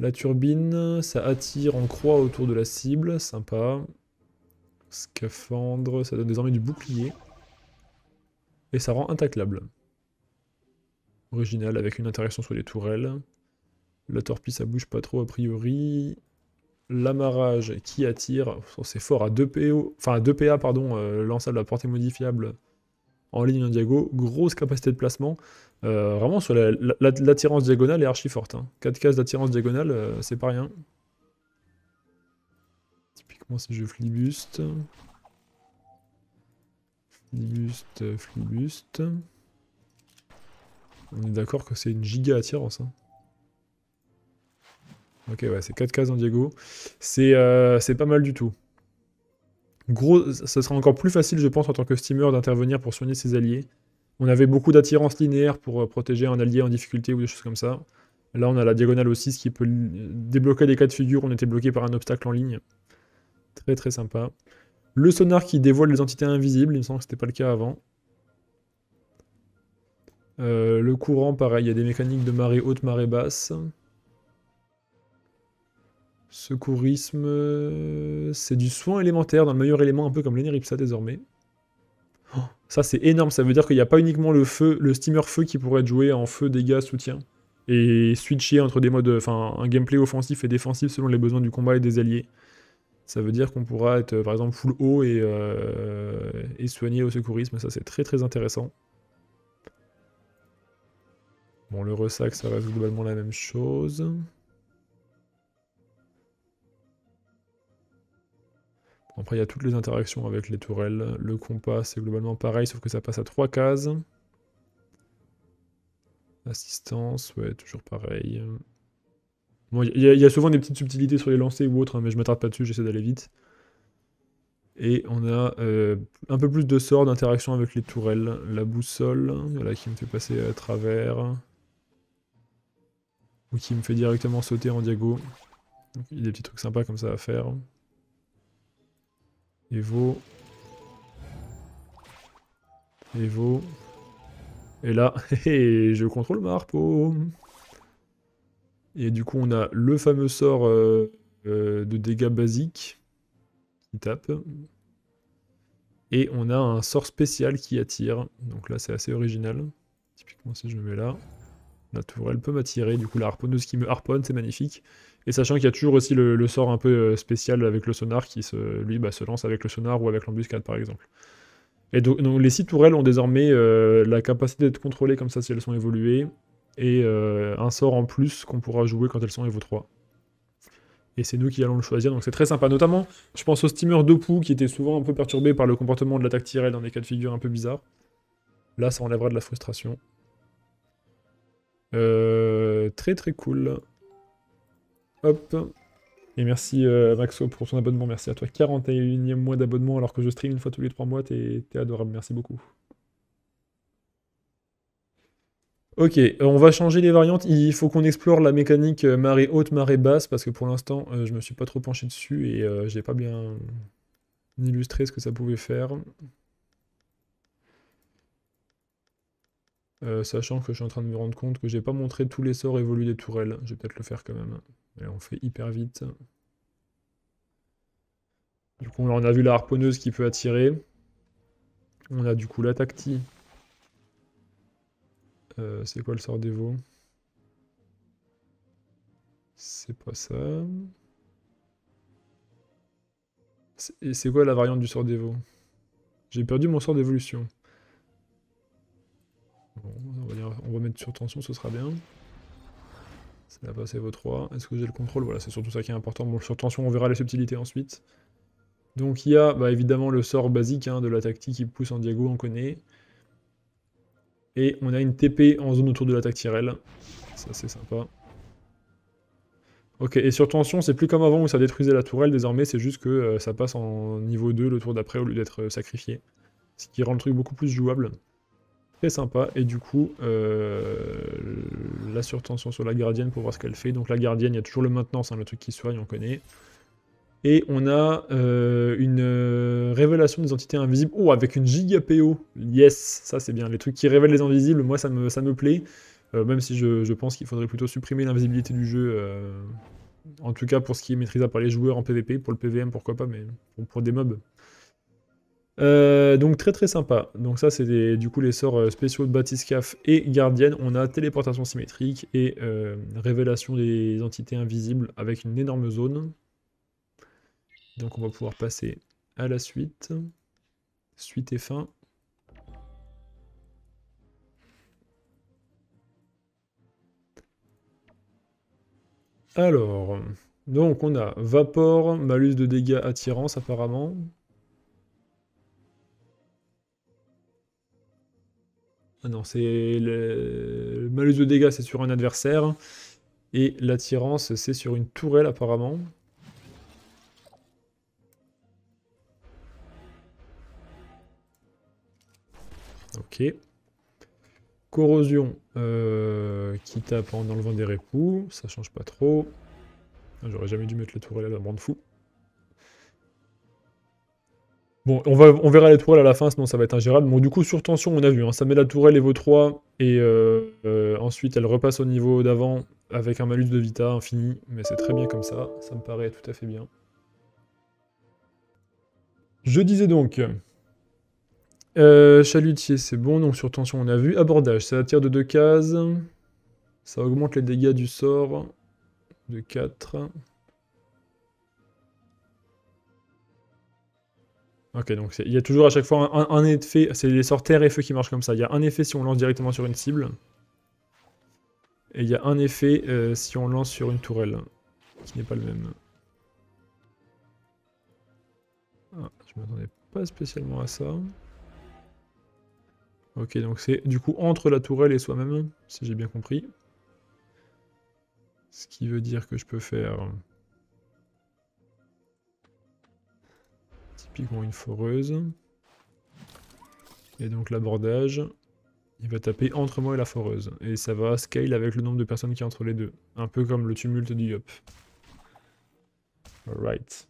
La turbine, ça attire en croix autour de la cible, sympa. Scaphandre, ça donne désormais du bouclier. Et ça rend intaclable. Original, avec une interaction sur les tourelles. La torpille, ça bouge pas trop a priori. L'amarrage qui attire, c'est fort à 2 PO, enfin 2 PA, pardon, euh, lançable à portée modifiable en ligne en diago. Grosse capacité de placement. Euh, vraiment, sur l'attirance diagonale est archi forte. 4 hein. cases d'attirance diagonale, euh, c'est pas rien. Typiquement, c'est je flibuste. Flibuste, flibuste. On est d'accord que c'est une giga attirance. Hein. Ok, ouais, c'est 4 cases en Diego. Euh, c'est pas mal du tout. Gros, ça sera encore plus facile, je pense, en tant que steamer d'intervenir pour soigner ses alliés. On avait beaucoup d'attirance linéaire pour euh, protéger un allié en difficulté ou des choses comme ça. Là, on a la diagonale aussi, ce qui peut débloquer des cas de figure. On était bloqué par un obstacle en ligne. Très très sympa. Le sonar qui dévoile les entités invisibles, il me semble que c'était pas le cas avant. Euh, le courant, pareil, il y a des mécaniques de marée haute, marée basse. Secourisme, euh, c'est du soin élémentaire, dans le meilleur élément, un peu comme l'Eneripsa désormais. Oh, ça c'est énorme, ça veut dire qu'il n'y a pas uniquement le feu, le steamer feu qui pourrait être joué en feu, dégâts, soutien, et switcher entre des modes, enfin un gameplay offensif et défensif selon les besoins du combat et des alliés. Ça veut dire qu'on pourra être par exemple full haut et, euh, et soigner au secourisme, ça c'est très très intéressant. Bon, le ressac, ça reste globalement la même chose. Après, il y a toutes les interactions avec les tourelles. Le compas, c'est globalement pareil, sauf que ça passe à trois cases. Assistance, ouais, toujours pareil. Bon, il y, a souvent des petites subtilités sur les lancers ou autres, hein, mais je m'attarde pas dessus, j'essaie d'aller vite. Et on a euh, un peu plus de sorts d'interaction avec les tourelles. La boussole, voilà qui me fait passer à travers. Ou qui me fait directement sauter en diago. il y a des petits trucs sympas comme ça à faire. Et vous. Et vous. Et là, je contrôle ma harpo. Et du coup, on a le fameux sort euh, euh, de dégâts basiques qui tape. Et on a un sort spécial qui attire. Donc là, c'est assez original. Typiquement, si je me mets là, la tourelle peut m'attirer. Du coup, la ce qui me harponne, c'est magnifique. Et sachant qu'il y a toujours aussi le, sort un peu euh, spécial avec le sonar qui se, lui bah, se lance avec le sonar ou avec l'embuscade par exemple. Et donc, les six tourelles ont désormais euh, la capacité d'être contrôlées comme ça si elles sont évoluées, et euh, un sort en plus qu'on pourra jouer quand elles sont niveau 3. Et c'est nous qui allons le choisir, donc c'est très sympa. Notamment, je pense au steamer d'Opou qui était souvent un peu perturbé par le comportement de l'attaque tirée dans des cas de figure un peu bizarres. Là, ça enlèvera de la frustration. très très cool. Hop. Et merci euh, Maxo pour ton abonnement, merci à toi. 41e mois d'abonnement alors que je stream une fois tous les 3 mois, t'es adorable, merci beaucoup. Ok, euh, on va changer les variantes. Il faut qu'on explore la mécanique euh, marée haute, marée basse, parce que pour l'instant, je je me suis pas trop penché dessus et je n'ai pas bien illustré ce que ça pouvait faire. Euh, sachant que je suis en train de me rendre compte que j'ai pas montré tous les sorts évolués des tourelles. Je vais peut-être le faire quand même. on fait hyper vite. Du coup, on a vu la harponneuse qui peut attirer. On a du coup la tacti. Euh, c'est quoi le sort des C'est pas ça. Et c'est quoi la variante du sort des J'ai perdu mon sort d'évolution. Bon, on, va on mettre sur tension, ce sera bien. Ça n'a pas vos 3. Est-ce que j'ai le contrôle Voilà, c'est surtout ça qui est important. Bon, sur tension, on verra les subtilités ensuite. Donc il y a bah, évidemment le sort basique hein, de la tactique qui pousse en Diago, on connaît. Et on a une TP en zone autour de la tactirelle. Ça c'est sympa. Ok, et sur tension, c'est plus comme avant où ça détruisait la tourelle, désormais c'est juste que euh, ça passe en niveau 2 le tour d'après au lieu d'être euh, sacrifié. Ce qui rend le truc beaucoup plus jouable. Très sympa. Et du coup, euh, la surtension sur la gardienne pour voir ce qu'elle fait. Donc la gardienne, il y a toujours le maintenance, hein, le truc qui soigne, on connaît. Et on a euh, une euh, révélation des entités invisibles. Oh, avec une giga PO. Yes, ça c'est bien. Les trucs qui révèlent les invisibles, moi ça me, ça me plaît. même si je, pense qu'il faudrait plutôt supprimer l'invisibilité du jeu. en tout cas pour ce qui est maîtrisable par les joueurs en PvP. Pour le PVM, pourquoi pas, mais pour des mobs. Euh, donc très très sympa. Donc ça c'est du coup les sorts euh, spéciaux de Batiscaf et Gardienne. On a téléportation symétrique et euh, révélation des entités invisibles avec une énorme zone. Donc on va pouvoir passer à la suite. Suite et fin. Alors, donc on a Vapor, malus de dégâts attirance apparemment. Ah non, c'est le... malus de dégâts, c'est sur un adversaire. Et l'attirance, c'est sur une tourelle apparemment. Ok. Corrosion euh, qui tape en enlevant des répoux, ça change pas trop. Ah, j'aurais jamais dû mettre la tourelle à la bande fou. Bon, on, va, on verra les tourelles à la fin, sinon ça va être ingérable. Bon, du coup, sur tension, on a vu, hein. ça met la tourelle vaut 3, et euh, euh, ensuite elle repasse au niveau d'avant avec un malus de Vita infini, mais c'est très bien comme ça, ça me paraît tout à fait bien. Je disais donc, euh, chalutier, c'est bon, donc sur tension, on a vu. Abordage, ça attire de deux cases, ça augmente les dégâts du sort de 4. Ok, donc il y a toujours à chaque fois un, effet, c'est les sorts terre et feu qui marchent comme ça. Il y a un effet si on lance directement sur une cible. Et il y a un effet euh, si on lance sur une tourelle, qui n'est pas le même. Ah, je m'attendais pas spécialement à ça. Ok, donc c'est du coup entre la tourelle et soi-même, si j'ai bien compris. Ce qui veut dire que je peux faire... typiquement une foreuse. Et donc l'abordage, il va taper entre moi et la foreuse. Et ça va scale avec le nombre de personnes qui est entre les deux. Un peu comme le tumulte du Yop. Alright.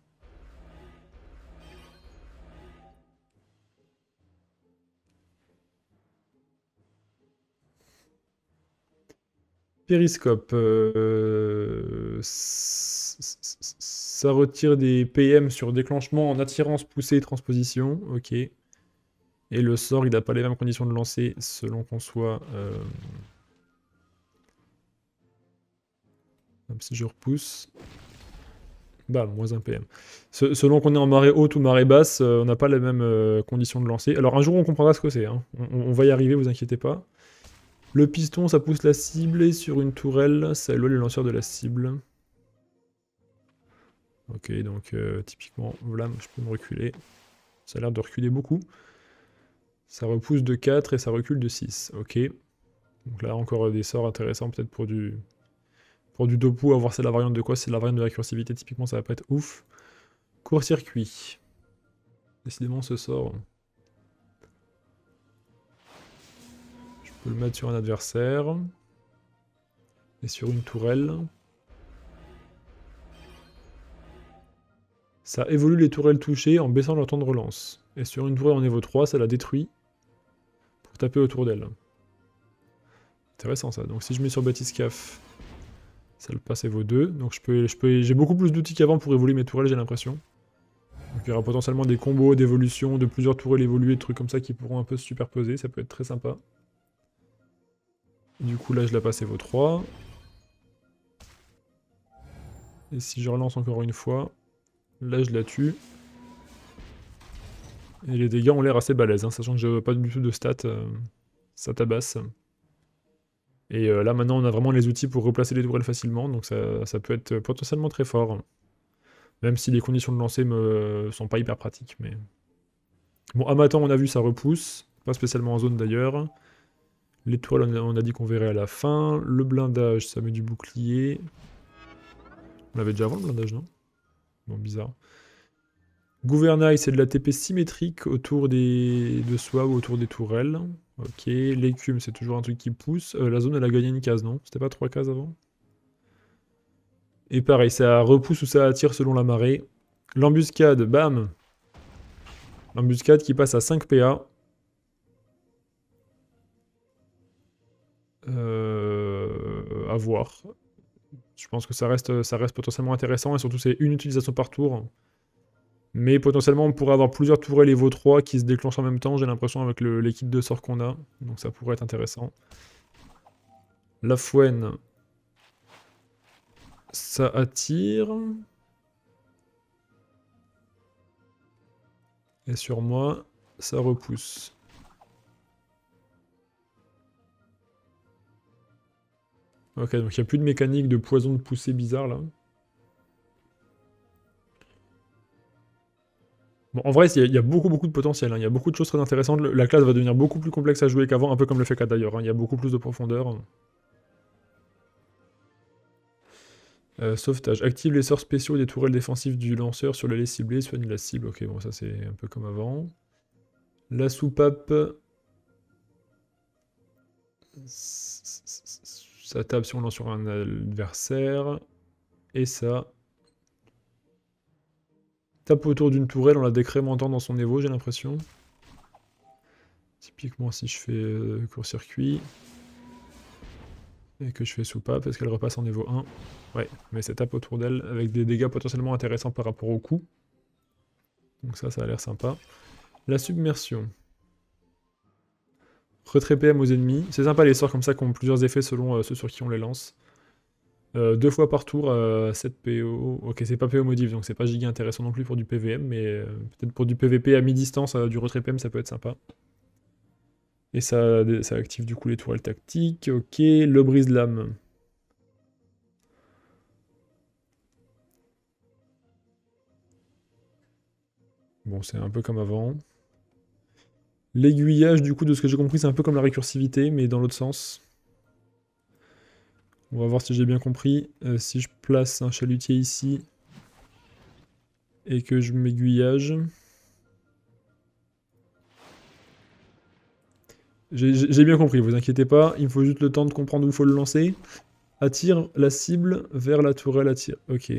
Périscope. Euh, ça retire des PM sur déclenchement en attirance, poussée et transposition. Ok. Et le sort, il n'a pas les mêmes conditions de lancer selon qu'on soit. Euh, si je repousse. Bah, moins 1 PM. selon qu'on est en marée haute ou marée basse, euh, on n'a pas les mêmes conditions de lancer. Alors un jour on comprendra ce que c'est. Hein. on va y arriver, vous inquiétez pas. Le piston, ça pousse la cible, et sur une tourelle, ça éloigne le lanceur de la cible. Ok, donc euh, typiquement, voilà, je peux me reculer. Ça a l'air de reculer beaucoup. Ça repousse de 4 et ça recule de 6. Ok. Donc là, encore des sorts intéressants peut-être pour du... Pour du dopu, à voir c'est la variante de quoi, c'est la variante de la cursivité, typiquement ça va pas être ouf. Court-circuit. Décidément, ce sort... peux le mettre sur un adversaire. Et sur une tourelle. Ça évolue les tourelles touchées en baissant leur temps de relance. Et sur une tourelle en niveau 3, ça la détruit pour taper autour d'elle. Intéressant ça. Donc si je mets sur Batiscaf, ça le passe vaut 2. Donc je peux, j'ai beaucoup plus d'outils qu'avant pour évoluer mes tourelles, j'ai l'impression. Donc il y aura potentiellement des combos d'évolution, de plusieurs tourelles évoluées, des trucs comme ça qui pourront un peu se superposer, ça peut être très sympa. Du coup, là, je la passe et vaut 3. Et si je relance encore une fois, là, je la tue. Et les dégâts ont l'air assez balèzes, hein, sachant que je n'ai pas du tout de stats. Euh, ça tabasse. Et euh, là, maintenant, on a vraiment les outils pour replacer les tourelles facilement, donc ça, peut être potentiellement très fort. Même si les conditions de lancer me sont pas hyper pratiques, mais... Bon, matin, on a vu, ça repousse. Pas spécialement en zone, d'ailleurs. L'étoile, on a dit qu'on verrait à la fin. Le blindage, ça met du bouclier. On l'avait déjà avant le blindage, non Bon, bizarre. Gouvernail, c'est de la TP symétrique autour des... de soi ou autour des tourelles. Ok, l'écume, c'est toujours un truc qui pousse. Euh, la zone, elle a gagné une case, non C'était pas trois cases avant Et pareil, ça repousse ou ça attire selon la marée. L'embuscade, bam L'embuscade qui passe à 5 PA. Euh, à voir. Je pense que ça reste, ça reste potentiellement intéressant et surtout c'est une utilisation par tour. Mais potentiellement, on pourrait avoir plusieurs tours et les 3 qui se déclenchent en même temps, j'ai l'impression, avec l'équipe de sorts qu'on a. Donc ça pourrait être intéressant. La fouenne, ça attire. Et sur moi, ça repousse. Ok, donc il n'y a plus de mécanique de poison de poussée bizarre là. Bon, en vrai, il y, a beaucoup, beaucoup de potentiel. Hein. Il y a beaucoup de choses très intéressantes. la classe va devenir beaucoup plus complexe à jouer qu'avant, un peu comme le fait qu'à d'ailleurs. Hein. Il y a beaucoup plus de profondeur. Euh, sauvetage. Active les sorts spéciaux des tourelles défensives du lanceur sur l'allée ciblée. Soigne la cible. Ok, bon, ça c'est un peu comme avant. La soupape. Ça tape lance sur un adversaire. Et ça tape autour d'une tourelle en la décrémentant dans son niveau j'ai l'impression. Typiquement, si je fais euh, court-circuit et que je fais soupape, parce qu'elle repasse en niveau 1 Ouais, mais ça tape autour d'elle avec des dégâts potentiellement intéressants par rapport au coup. Donc ça, ça a l'air sympa. La submersion. Retrait PM aux ennemis. C'est sympa les sorts comme ça qui ont plusieurs effets selon euh, ceux sur qui on les lance. Euh, deux fois par tour, 7 euh, PO. Ok, c'est pas PO modif, donc c'est pas giga intéressant non plus pour du PVM, mais peut-être pour du PVP à mi-distance, du retrait PM, ça peut être sympa. Et ça, ça active du coup les tourelles tactiques. Ok, le brise-lame. Bon, c'est un peu comme avant. L'aiguillage, du coup, de ce que j'ai compris, c'est un peu comme la récursivité, mais dans l'autre sens. On va voir si j'ai bien compris. Euh, si je place un chalutier ici et que je m'aiguillage... J'ai bien compris, vous inquiétez pas, il me faut juste le temps de comprendre où il faut le lancer. Attire la cible vers la tourelle attire. Ok.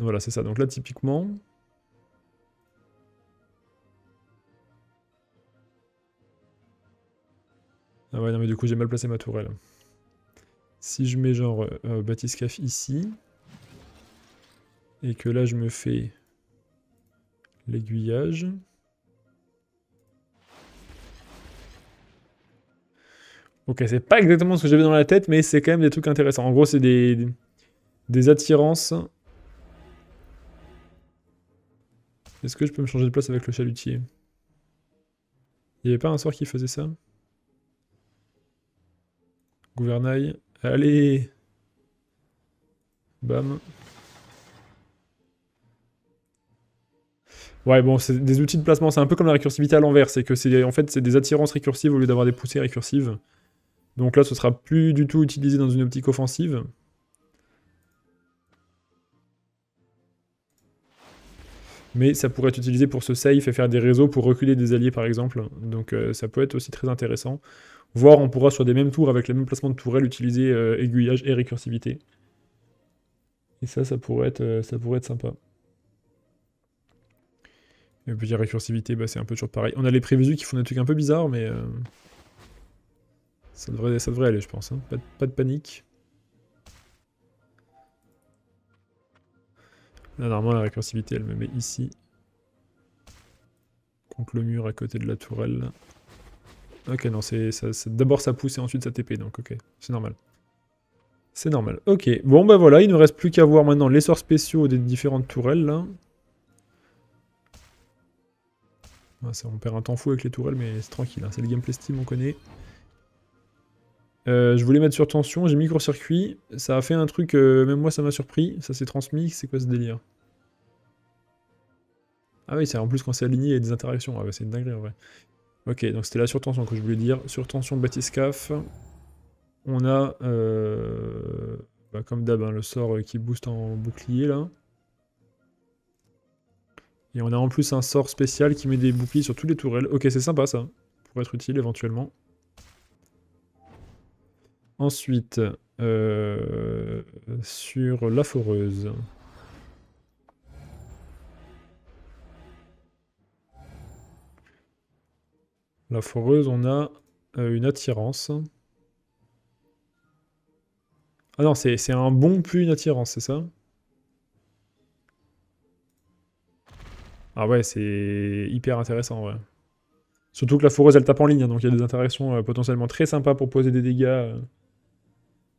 Voilà, c'est ça. Donc là, typiquement... Ah ouais, non, mais du coup, j'ai mal placé ma tourelle. Si je mets genre euh, euh, Batiscaf ici, et que là, je me fais l'aiguillage... Ok, c'est pas exactement ce que j'avais dans la tête, mais c'est quand même des trucs intéressants. En gros, c'est des, des attirances Est-ce que je peux me changer de place avec le chalutier Il n'y avait pas un sort qui faisait ça Gouvernail. Allez Bam. Ouais, bon, c'est des outils de placement, c'est un peu comme la récursivité à l'envers, c'est que c'est en fait c'est des attirances récursives au lieu d'avoir des poussées récursives. Donc là, ce sera plus du tout utilisé dans une optique offensive. mais ça pourrait être utilisé pour se safe et faire des réseaux pour reculer des alliés par exemple. Donc euh, ça peut être aussi très intéressant. Voire on pourra sur des mêmes tours avec les mêmes placements de tourelles utiliser euh, aiguillage et récursivité. Et ça, ça pourrait être, euh, ça pourrait être sympa. Et puis récursivité, bah, c'est un peu toujours pareil. On a les prévus qui font des trucs un peu bizarres, mais ça devrait, ça devrait aller, je pense. Hein. pas de panique. Là, normalement, la récursivité, elle me met ici. Contre le mur à côté de la tourelle. Ok, non, c'est d'abord ça pousse et ensuite ça TP, donc ok, c'est normal. C'est normal. Ok, bon bah voilà, il ne reste plus qu'à voir maintenant les sorts spéciaux des différentes tourelles, ah, on perd un temps fou avec les tourelles, mais c'est tranquille, hein. c'est le gameplay Steam, on connaît. Euh, je voulais mettre sur tension, j'ai mis court-circuit, ça a fait un truc, euh, même moi ça m'a surpris, ça s'est transmis, c'est quoi ce délire Ah oui, c'est en plus quand c'est aligné, il y a des interactions, ah c'est une dinguerie en vrai. Ok, donc c'était la surtension que je voulais dire, surtension Batiscaf, on a, euh, bah, comme d'hab, hein, le sort qui booste en bouclier là. Et on a en plus un sort spécial qui met des boucliers sur toutes les tourelles, ok c'est sympa ça, pour être utile éventuellement. Ensuite, euh, sur la foreuse. La foreuse, on a euh, une attirance. Ah non, c'est un bon plus une attirance, c'est ça Ah ouais, c'est hyper intéressant, ouais. Surtout que la foreuse, elle tape en ligne, hein, donc il y a des interactions euh, potentiellement très sympas pour poser des dégâts.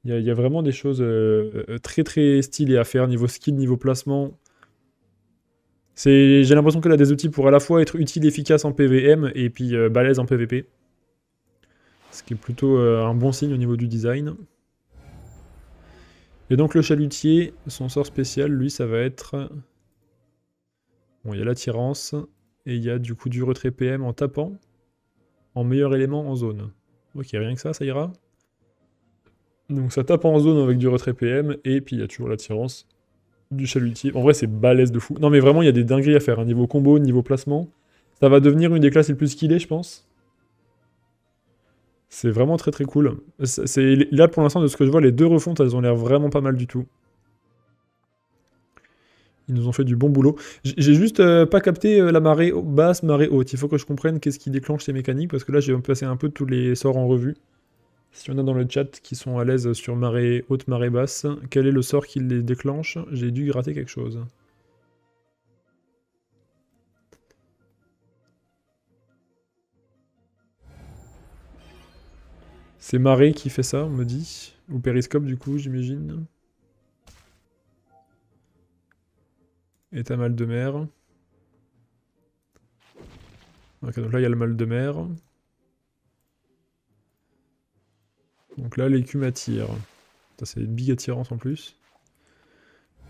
Il y, a vraiment des choses euh, euh, très très stylées à faire niveau skill, niveau placement. J'ai l'impression qu'elle a des outils pour à la fois être utile, efficace en PVM et puis euh, balèze en PVP. Ce qui est plutôt un bon signe au niveau du design. Et donc le chalutier, son sort spécial, lui, ça va être... Bon, il y a l'attirance, et il y a du coup du retrait PM en tapant, en meilleur élément en zone. Ok, rien que ça, ça ira donc ça tape en zone avec du retrait PM, et puis il y a toujours l'attirance du chalutier. En vrai, c'est balèze de fou. Non, mais vraiment, il y a des dingueries à faire. Hein. Niveau combo, niveau placement, ça va devenir une des classes les plus skillées, je pense. C'est vraiment très très cool. Là, pour l'instant, de ce que je vois, les deux refontes, elles ont l'air vraiment pas mal du tout. Ils nous ont fait du bon boulot. J'ai juste euh, pas capté euh, la marée basse, marée haute. Il faut que je comprenne qu'est-ce qui déclenche ces mécaniques, parce que là, j'ai passé un peu tous les sorts en revue. S'il y a dans le chat qui sont à l'aise sur marée haute, marée basse, quel est le sort qui les déclenche J'ai dû gratter quelque chose. C'est marée qui fait ça, on me dit. Ou périscope du coup, j'imagine. Et t'as mal de mer. Ok, donc là il y a le mal de mer. Donc là, l'écume attire. Ça, c'est une big attirance en plus.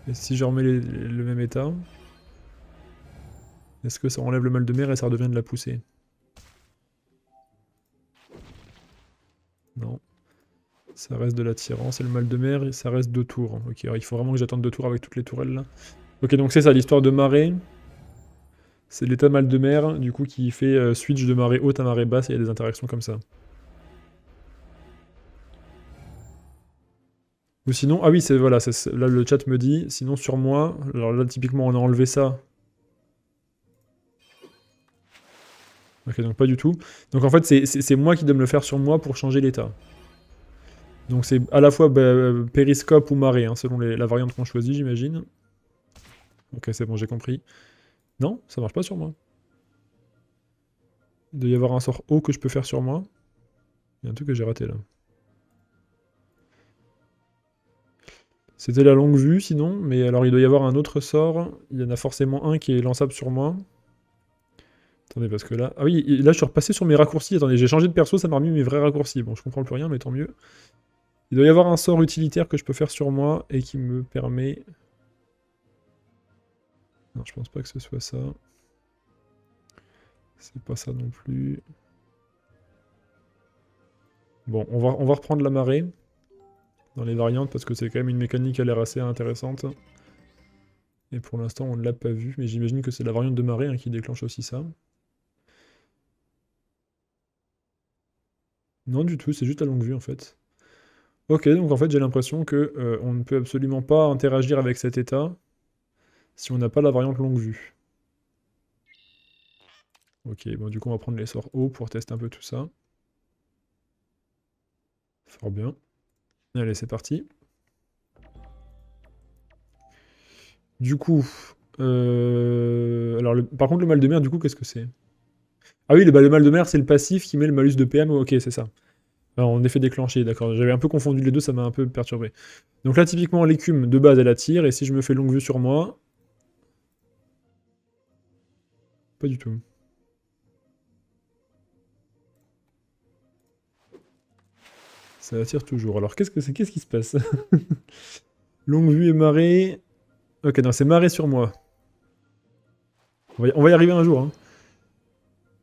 Et si je remets le même état, est-ce que ça enlève le mal de mer et ça redevient de la poussée Non. Ça reste de l'attirance et le mal de mer, et ça reste deux tours. Ok, alors il faut vraiment que j'attende deux tours avec toutes les tourelles là. Ok, donc c'est ça, l'histoire de marée. C'est l'état mal de mer, du coup, qui fait euh, switch de marée haute à marée basse, et il y a des interactions comme ça. sinon, ah oui, c'est voilà, là le chat me dit, sinon sur moi, alors là typiquement on a enlevé ça. Ok, donc pas du tout. Donc en fait, c'est moi qui dois me le faire sur moi pour changer l'état. Donc c'est à la fois bah, périscope ou marée, hein, selon la variante qu'on choisit, j'imagine. Ok, c'est bon, j'ai compris. Non, ça marche pas sur moi. Il doit y avoir un sort haut que je peux faire sur moi. Il y a un truc que j'ai raté là. C'était la longue vue sinon, mais alors il doit y avoir un autre sort. Il y en a forcément un qui est lançable sur moi. Attendez, parce que là... Ah oui, là je suis repassé sur mes raccourcis. Attendez, j'ai changé de perso, ça m'a remis mes vrais raccourcis. Bon, je comprends plus rien, mais tant mieux. Il doit y avoir un sort utilitaire que je peux faire sur moi et qui me permet... Non, je pense pas que ce soit ça. C'est pas ça non plus. Bon, on va, on va reprendre la marée les variantes parce que c'est quand même une mécanique qui a l'air assez intéressante. Et pour l'instant, on ne l'a pas vu, mais j'imagine que c'est la variante de marée hein, qui déclenche aussi ça. Non du tout, c'est juste à longue vue en fait. Ok, donc en fait j'ai l'impression que euh, on ne peut absolument pas interagir avec cet état si on n'a pas la variante longue vue. Ok, bon du coup on va prendre les sorts haut pour tester un peu tout ça. Fort bien. Allez, c'est parti. Du coup, euh, alors par contre le mal de mer, du coup, qu'est-ce que c'est Ah oui, le, mal de mer, c'est le passif qui met le malus de PM. Ok, c'est ça. Ah, en effet déclenché, d'accord. J'avais un peu confondu les deux, ça m'a un peu perturbé. Donc là, typiquement, l'écume de base, elle attire, et si je me fais longue vue sur moi, pas du tout. Ça attire toujours. Alors qu'est-ce que c'est Qu'est-ce qui se passe Longue vue et marée. Ok, non, c'est marée sur moi. On va, y, arriver un jour. Hein.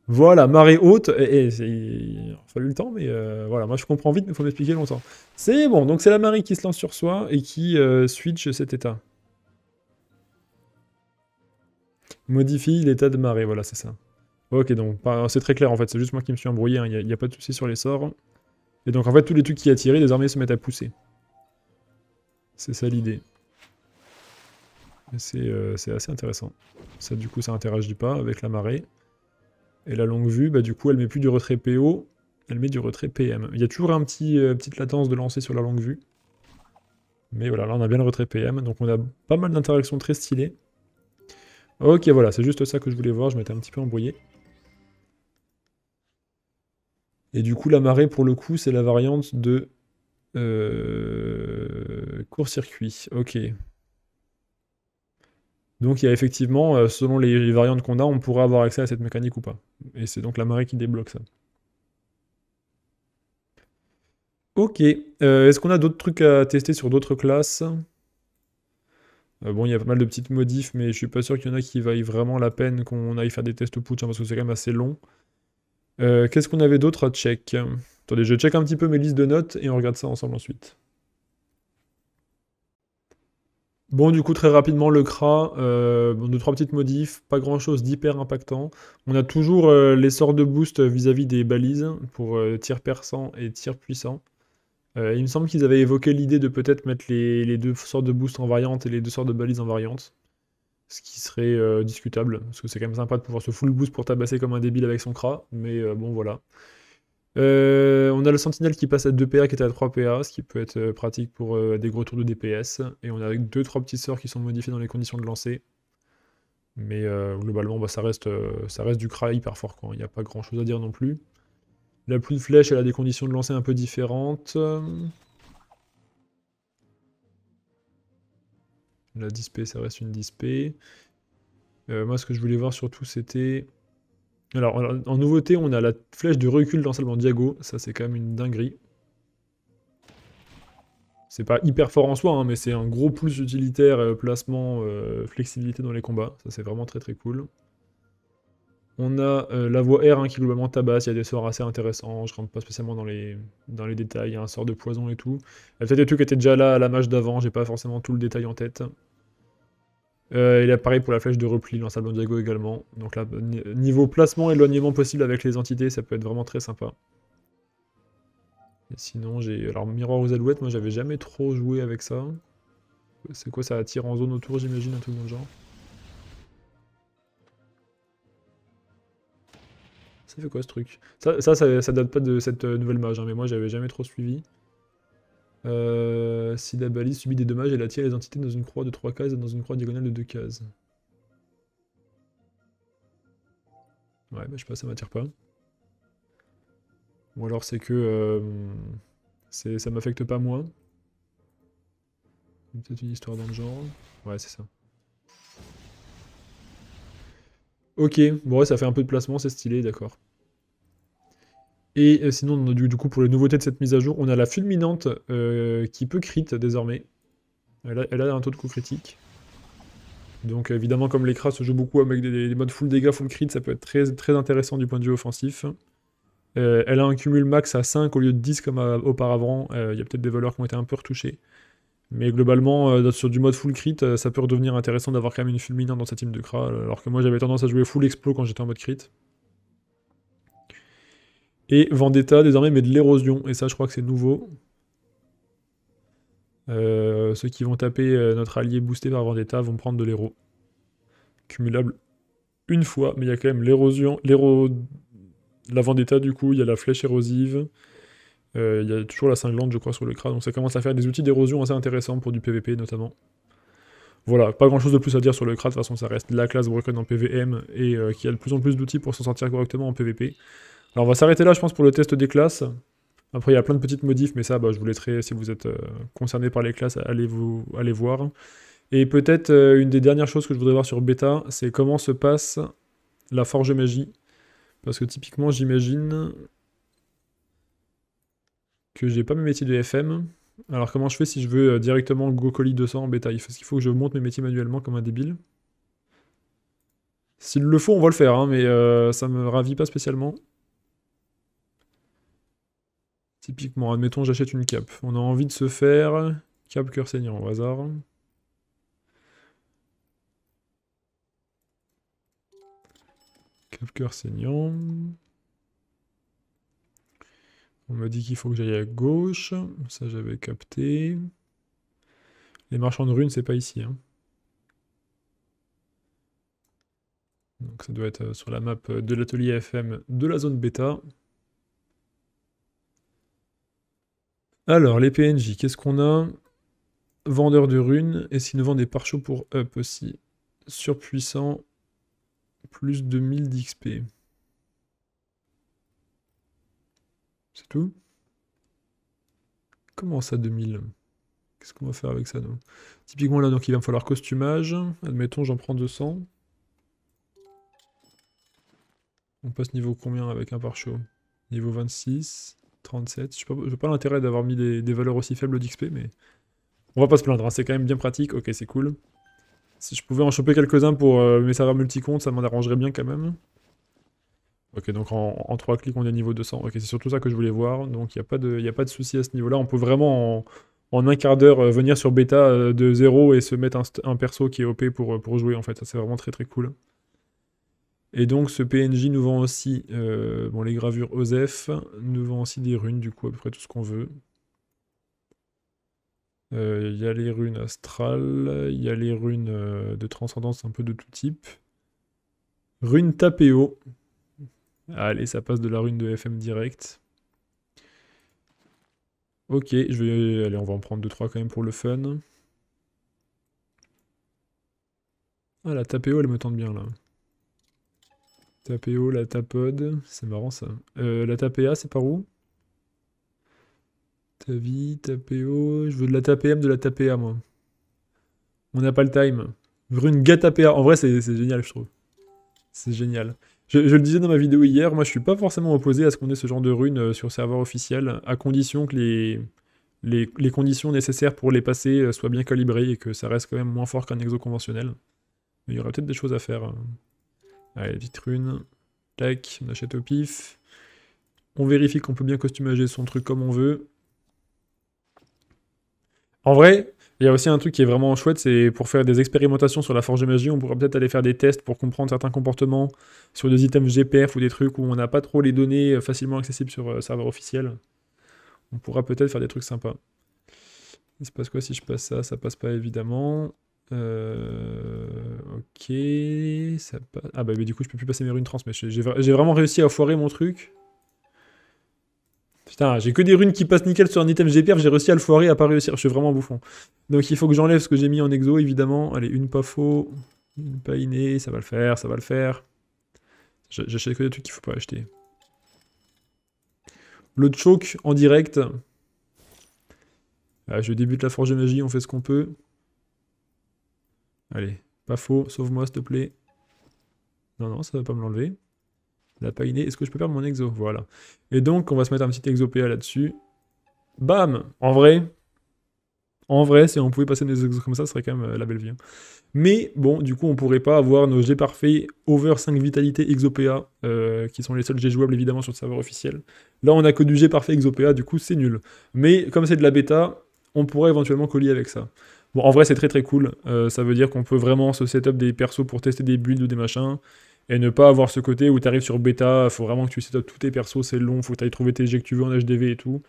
Voilà, marée haute. Et, il a fallu le temps, mais euh, voilà, moi je comprends vite, mais il faut m'expliquer longtemps. C'est bon, donc c'est la marée qui se lance sur soi et qui euh, switch cet état. Modifie l'état de marée, voilà, c'est ça. Ok, donc c'est très clair en fait, c'est juste moi qui me suis embrouillé, hein. il n'y a, pas de soucis sur les sorts. Et donc en fait, tous les trucs qui attiraient, désormais, se mettent à pousser. C'est ça l'idée. Euh, c'est assez intéressant. Ça, du coup, ça interagit pas avec la marée. Et la longue vue, bah, du coup, elle met plus du retrait PO, elle met du retrait PM. Il y a toujours un petit euh, petite latence de lancer sur la longue vue. Mais voilà, là, on a bien le retrait PM. Donc, on a pas mal d'interactions très stylées. Ok, voilà, c'est juste ça que je voulais voir. Je m'étais un petit peu embrouillé. Et du coup, la marée, pour le coup, c'est la variante de euh, court-circuit. Ok. Donc, il y a effectivement, euh, selon les variantes qu'on a, on pourrait avoir accès à cette mécanique ou pas. Et c'est donc la marée qui débloque ça. Ok. Euh, est-ce qu'on a d'autres trucs à tester sur d'autres classes Bon, il y a pas mal de petites modifs, mais je suis pas sûr qu'il y en a qui vaillent vraiment la peine qu'on aille faire des tests putsch, hein, parce que c'est quand même assez long. Euh, qu'est-ce qu'on avait d'autre à check Attendez, je check un petit peu mes listes de notes et on regarde ça ensemble ensuite. Bon, du coup, très rapidement, le CRA, euh, deux, trois petites modifs, pas grand-chose d'hyper impactant. On a toujours euh, les sorts de boost vis-à-vis des balises pour euh, tir perçant et tir puissant. il me semble qu'ils avaient évoqué l'idée de peut-être mettre les, les, deux sorts de boost en variante et les deux sorts de balises en variante ce qui serait euh, discutable, parce que c'est quand même sympa de pouvoir se full boost pour tabasser comme un débile avec son cra, mais euh, bon voilà. Euh, on a le sentinelle qui passe à 2 PA qui est à 3 PA, ce qui peut être pratique pour des gros tours de DPS, et on a 2-3 petits sorts qui sont modifiés dans les conditions de lancer. Mais globalement, bah, ça, reste, ça reste du cra hyper fort, il n'y a pas grand chose à dire non plus. La pluie de flèche, elle a des conditions de lancer un peu différentes. La 10p, ça reste une DisP. Euh, moi, ce que je voulais voir surtout, c'était... Alors, en nouveauté, on a la flèche de recul dans d'ensalement Diago. Ça, c'est quand même une dinguerie. C'est pas hyper fort en soi, hein, mais c'est un gros plus utilitaire, euh, placement, euh, flexibilité dans les combats. Ça, c'est vraiment très très cool. On a la voie r hein, qui globalement tabasse, il y a des sorts assez intéressants, je rentre pas spécialement dans les, dans les détails, il y a un sort de poison et tout. Il y a peut-être des trucs qui étaient déjà là à la match d'avant, j'ai pas forcément tout le détail en tête. Euh, il pareil pour la flèche de repli le en Diego également. Donc là, niveau placement, éloignement possible avec les entités, ça peut être vraiment très sympa. Et sinon, j'ai. Alors, miroir aux alouettes, moi j'avais jamais trop joué avec ça. C'est quoi ça attire en zone autour, j'imagine, un truc dans le genre Ça fait quoi ce truc ça ça, ça date pas de cette euh, nouvelle mage, hein, mais moi j'avais jamais trop suivi. Euh, si la balise subit des dommages, elle attire les entités dans une croix de 3 cases et dans une croix diagonale de 2 cases. Ouais, bah, je sais pas, ça m'attire pas. Ou alors c'est que euh, ça m'affecte pas moins. Peut-être une histoire dans le genre. Ouais, c'est ça. Ok, bon ouais, ça fait un peu de placement, c'est stylé, d'accord. Et euh, sinon, du, coup, pour les nouveautés de cette mise à jour, on a la fulminante euh, qui peut crit désormais. Elle a, un taux de coup critique. Donc évidemment, comme l'écras se joue beaucoup avec des, modes full dégâts, full crit, ça peut être très, très intéressant du point de vue offensif. Euh, elle a un cumul max à 5 au lieu de 10 comme auparavant. Il y a peut-être des valeurs qui ont été un peu retouchées. Mais globalement, sur du mode full crit, ça peut redevenir intéressant d'avoir quand même une fulminante dans sa team de cras. Alors que moi, j'avais tendance à jouer full explos quand j'étais en mode crit. Et Vendetta désormais met de l'érosion, et ça je crois que c'est nouveau. Euh, ceux qui vont taper euh, notre allié boosté par Vendetta vont prendre de l'héros. Cumulable une fois, mais il y a quand même l'érosion, l'héros... La Vendetta du coup, il y a la flèche érosive, euh, il y a toujours la cinglante je crois sur le crâne, donc ça commence à faire des outils d'érosion assez intéressants pour du PVP notamment. Voilà, pas grand chose de plus à dire sur le Krat. de toute façon ça reste la classe broken en PVM et qui a de plus en plus d'outils pour s'en sortir correctement en PVP. Alors on va s'arrêter là, je pense, pour le test des classes. Après, il y a plein de petites modifs, mais ça, bah, je vous laisserai, si vous êtes euh, concerné par les classes, allez, vous, allez voir. Et peut-être euh, une des dernières choses que je voudrais voir sur bêta, c'est comment se passe la forge magie. Parce que typiquement, j'imagine que j'ai pas mes métiers de FM. Alors comment je fais si je veux euh, directement directement GoKoli 200 en bêta Est-ce qu'il faut que je monte mes métiers manuellement comme un débile. S'il le faut, on va le faire, hein, mais ça me ravit pas spécialement. Typiquement, admettons, j'achète une cape. On a envie de se faire cape cœur saignant au hasard. Cape cœur saignant. On me dit qu'il faut que j'aille à gauche. Ça, j'avais capté. Les marchands de runes, c'est pas ici. Hein. Donc ça doit être euh, sur la map euh, de l'atelier FM de la zone bêta. Alors, les PNJ, qu'est-ce qu'on a Vendeur de runes, et s'il nous vend des pare pour up aussi. Surpuissant, plus 2000 d'XP. C'est tout Comment ça 2000 Qu'est-ce qu'on va faire avec ça nous Typiquement là, donc il va me falloir costumage. Admettons, j'en prends 200. On passe niveau combien avec un pare Niveau 26. 37. Je n'ai pas, l'intérêt d'avoir mis des, valeurs aussi faibles d'XP, mais on va pas se plaindre. Hein. C'est quand même bien pratique. Ok, c'est cool. Si je pouvais en choper quelques-uns pour euh, mes serveurs multicomptes, ça m'en arrangerait bien quand même. Ok, donc en, 3 clics, on est à niveau 200. Ok, c'est surtout ça que je voulais voir. Donc il n'y a pas de, soucis a pas de souci à ce niveau-là. On peut vraiment, en, un quart d'heure, euh, venir sur bêta euh, de 0 et se mettre un, perso qui est OP pour, pour jouer, en fait. c'est vraiment très très cool. Et donc ce PNJ nous vend aussi euh, bon, les gravures OSEF, nous vend aussi des runes, du coup à peu près tout ce qu'on veut. Euh, il y a les runes astrales, il y a les runes euh, de transcendance un peu de tout type. Rune Tapéo. Allez, ça passe de la rune de FM direct. Ok, je vais. Allez, on va en prendre 2-3 quand même pour le fun. Ah, la Tapéo, elle me tente bien là. Tapeo, la tapode, c'est marrant ça. Euh, la tapea, c'est par où Tavi, tapeo, je veux de la tapem, de la tapea moi. On n'a pas le time. Rune Gatapea, en vrai c'est génial je trouve. C'est génial. Je, le disais dans ma vidéo hier, moi je suis pas forcément opposé à ce qu'on ait ce genre de runes euh, sur serveur officiel, à condition que les, les, les, conditions nécessaires pour les passer euh, soient bien calibrées et que ça reste quand même moins fort qu'un exo conventionnel. Mais il y aurait peut-être des choses à faire. Hein. Allez, vitrune. Tac, on achète au pif. On vérifie qu'on peut bien costumager son truc comme on veut. En vrai, il y a aussi un truc qui est vraiment chouette, c'est pour faire des expérimentations sur la forge de magie, on pourra peut-être aller faire des tests pour comprendre certains comportements sur des items GPF ou des trucs où on n'a pas trop les données euh, facilement accessibles sur euh, serveur officiel. On pourra peut-être faire des trucs sympas. Il se passe quoi si je passe ça Ça passe pas évidemment. Euh, ok. Ça Ah bah du coup je peux plus passer mes runes trans, mais j'ai vraiment réussi à foirer mon truc. Putain, j'ai que des runes qui passent nickel sur un item GPR j'ai réussi à le foirer, à pas réussir, je suis vraiment bouffon. Donc il faut que j'enlève ce que j'ai mis en exo, évidemment. Allez, une pas faux, une pas innée, ça va le faire, ça va le faire. J'achète que des trucs qu'il faut pas acheter. Le choke en direct. Ah, je débute la forge de magie, on fait ce qu'on peut. Allez, pas faux, sauve-moi s'il te plaît. Non, non, ça ne va pas me l'enlever. La pas Est-ce que je peux perdre mon exo Voilà. Et donc, on va se mettre un petit exo PA là-dessus. Bam En vrai, en vrai, si on pouvait passer des exos comme ça, ce serait quand même euh, la belle vie. Hein. Mais bon, du coup, on pourrait pas avoir nos G parfaits over 5 vitalité exopéa, euh, qui sont les seuls G jouables évidemment sur le serveur officiel. Là, on a que du G parfait exopéa, du coup, c'est nul. Mais comme c'est de la bêta, on pourrait éventuellement coller avec ça. Bon, en vrai, c'est très très cool. Euh, ça veut dire qu'on peut vraiment se setup des persos pour tester des builds ou des machins. Et ne pas avoir ce côté où tu arrives sur bêta, faut vraiment que tu setup tous tes persos, c'est long, faut que tu ailles trouver tes jets que tu veux en HDV et tout.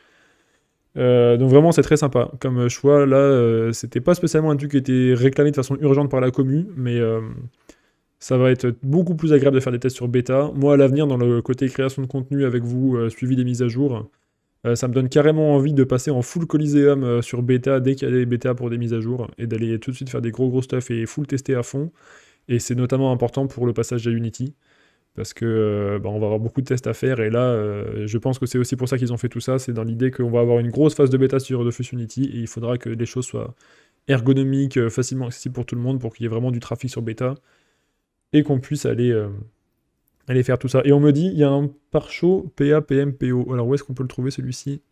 Euh, donc vraiment, c'est très sympa. Comme euh, choix, là, c'était pas spécialement un truc qui était réclamé de façon urgente par la commu, mais ça va être beaucoup plus agréable de faire des tests sur bêta. Moi, à l'avenir, dans le côté création de contenu avec vous, suivi des mises à jour, euh, ça me donne carrément envie de passer en full Coliseum euh, sur bêta dès qu'il y a des bêta pour des mises à jour et d'aller tout de suite faire des gros gros stuff et full tester à fond. Et c'est notamment important pour le passage à Unity parce que euh, bah, on va avoir beaucoup de tests à faire et là je pense que c'est aussi pour ça qu'ils ont fait tout ça. C'est dans l'idée qu'on va avoir une grosse phase de bêta sur Dofus Unity et il faudra que les choses soient ergonomiques, facilement accessibles pour tout le monde pour qu'il y ait vraiment du trafic sur bêta et qu'on puisse aller Allez faire tout ça. Et on me dit, il y a un parchot PA, PM, Alors où est-ce qu'on peut le trouver celui-ci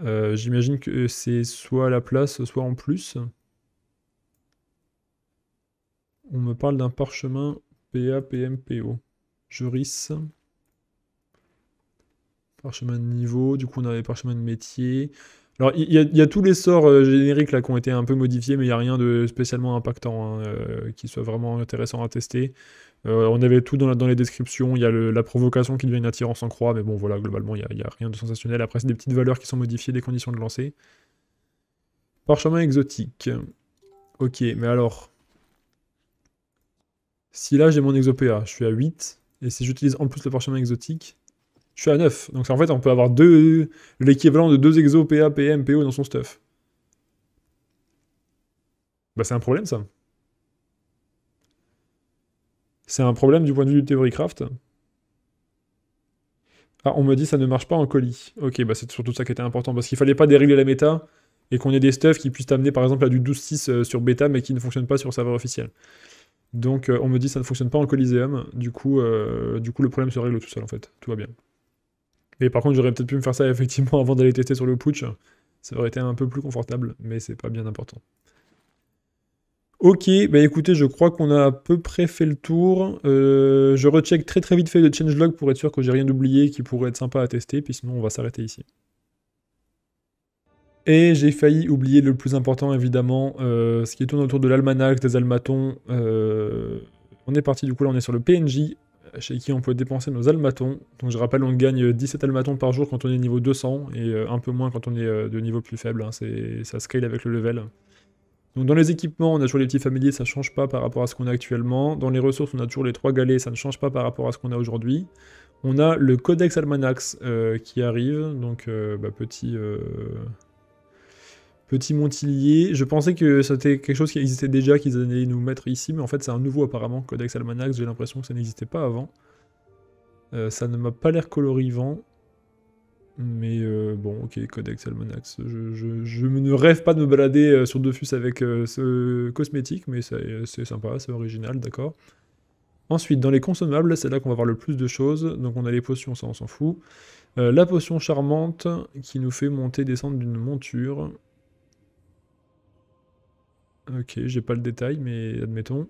euh, J'imagine que c'est soit à la place, soit en plus. On me parle d'un parchemin PA, PM, PO. Parchemin de niveau, du coup on a les parchemins de métier. Alors, il y, a tous les sorts euh, génériques là qui ont été un peu modifiés, mais il n'y a rien de spécialement impactant hein, euh, qui soit vraiment intéressant à tester. Euh, on avait tout dans, les descriptions, il y a la provocation qui devient une attirance en croix, mais bon voilà, globalement, il n'y a, rien de sensationnel. Après, c'est des petites valeurs qui sont modifiées, des conditions de lancer. Parchemin exotique. Ok, mais alors... Si là j'ai mon exopéa, je suis à 8, et si j'utilise en plus le parchemin exotique, je suis à 9. Donc en fait, on peut avoir l'équivalent de deux exo, PA, PM, PO dans son stuff. Bah c'est un problème ça. C'est un problème du point de vue du theorycraft. Ah, on me dit ça ne marche pas en colis. Ok, bah c'est surtout ça qui était important, parce qu'il fallait pas dérégler la méta, et qu'on ait des stuffs qui puissent amener par exemple à du 12-6 euh, sur bêta, mais qui ne fonctionnent pas sur serveur officiel. Donc euh, on me dit ça ne fonctionne pas en Coliseum, du coup, euh, du coup le problème se règle tout seul en fait, tout va bien. Et par contre, j'aurais peut-être pu me faire ça effectivement avant d'aller tester sur le putsch. Ça aurait été un peu plus confortable, mais c'est pas bien important. Ok, bah écoutez, je crois qu'on a à peu près fait le tour. Euh, je recheck très très vite fait le changelog pour être sûr que j'ai rien oublié qui pourrait être sympa à tester, puis sinon on va s'arrêter ici. Et j'ai failli oublier le plus important évidemment, euh, ce qui tourne autour de l'almanach, des almatons. Euh, on est parti du coup, là on est sur le PNJ, chez qui on peut dépenser nos almatons. Donc je rappelle, on gagne 17 almatons par jour quand on est niveau 200 et euh, un peu moins quand on est euh, de niveau plus faible. Hein. ça scale avec le level. Donc dans les équipements, on a toujours les petits familiers, ça ne change pas par rapport à ce qu'on a actuellement. Dans les ressources, on a toujours les trois galets, ça ne change pas par rapport à ce qu'on a aujourd'hui. On a le Codex Almanax euh, qui arrive, donc bah, petit... Petit montilier, je pensais que c'était quelque chose qui existait déjà, qu'ils allaient nous mettre ici, mais en fait c'est un nouveau apparemment, Codex Almanax, j'ai l'impression que ça n'existait pas avant. Euh, ça ne m'a pas l'air colorivant, mais euh, bon, ok, Codex Almanax. Je, ne rêve pas de me balader euh, sur Dofus avec ce cosmétique, mais c'est sympa, c'est original, d'accord. Ensuite, dans les consommables, c'est là qu'on va voir le plus de choses. Donc on a les potions, ça on s'en fout. la potion charmante qui nous fait monter, descendre d'une monture. Ok, j'ai pas le détail, mais admettons.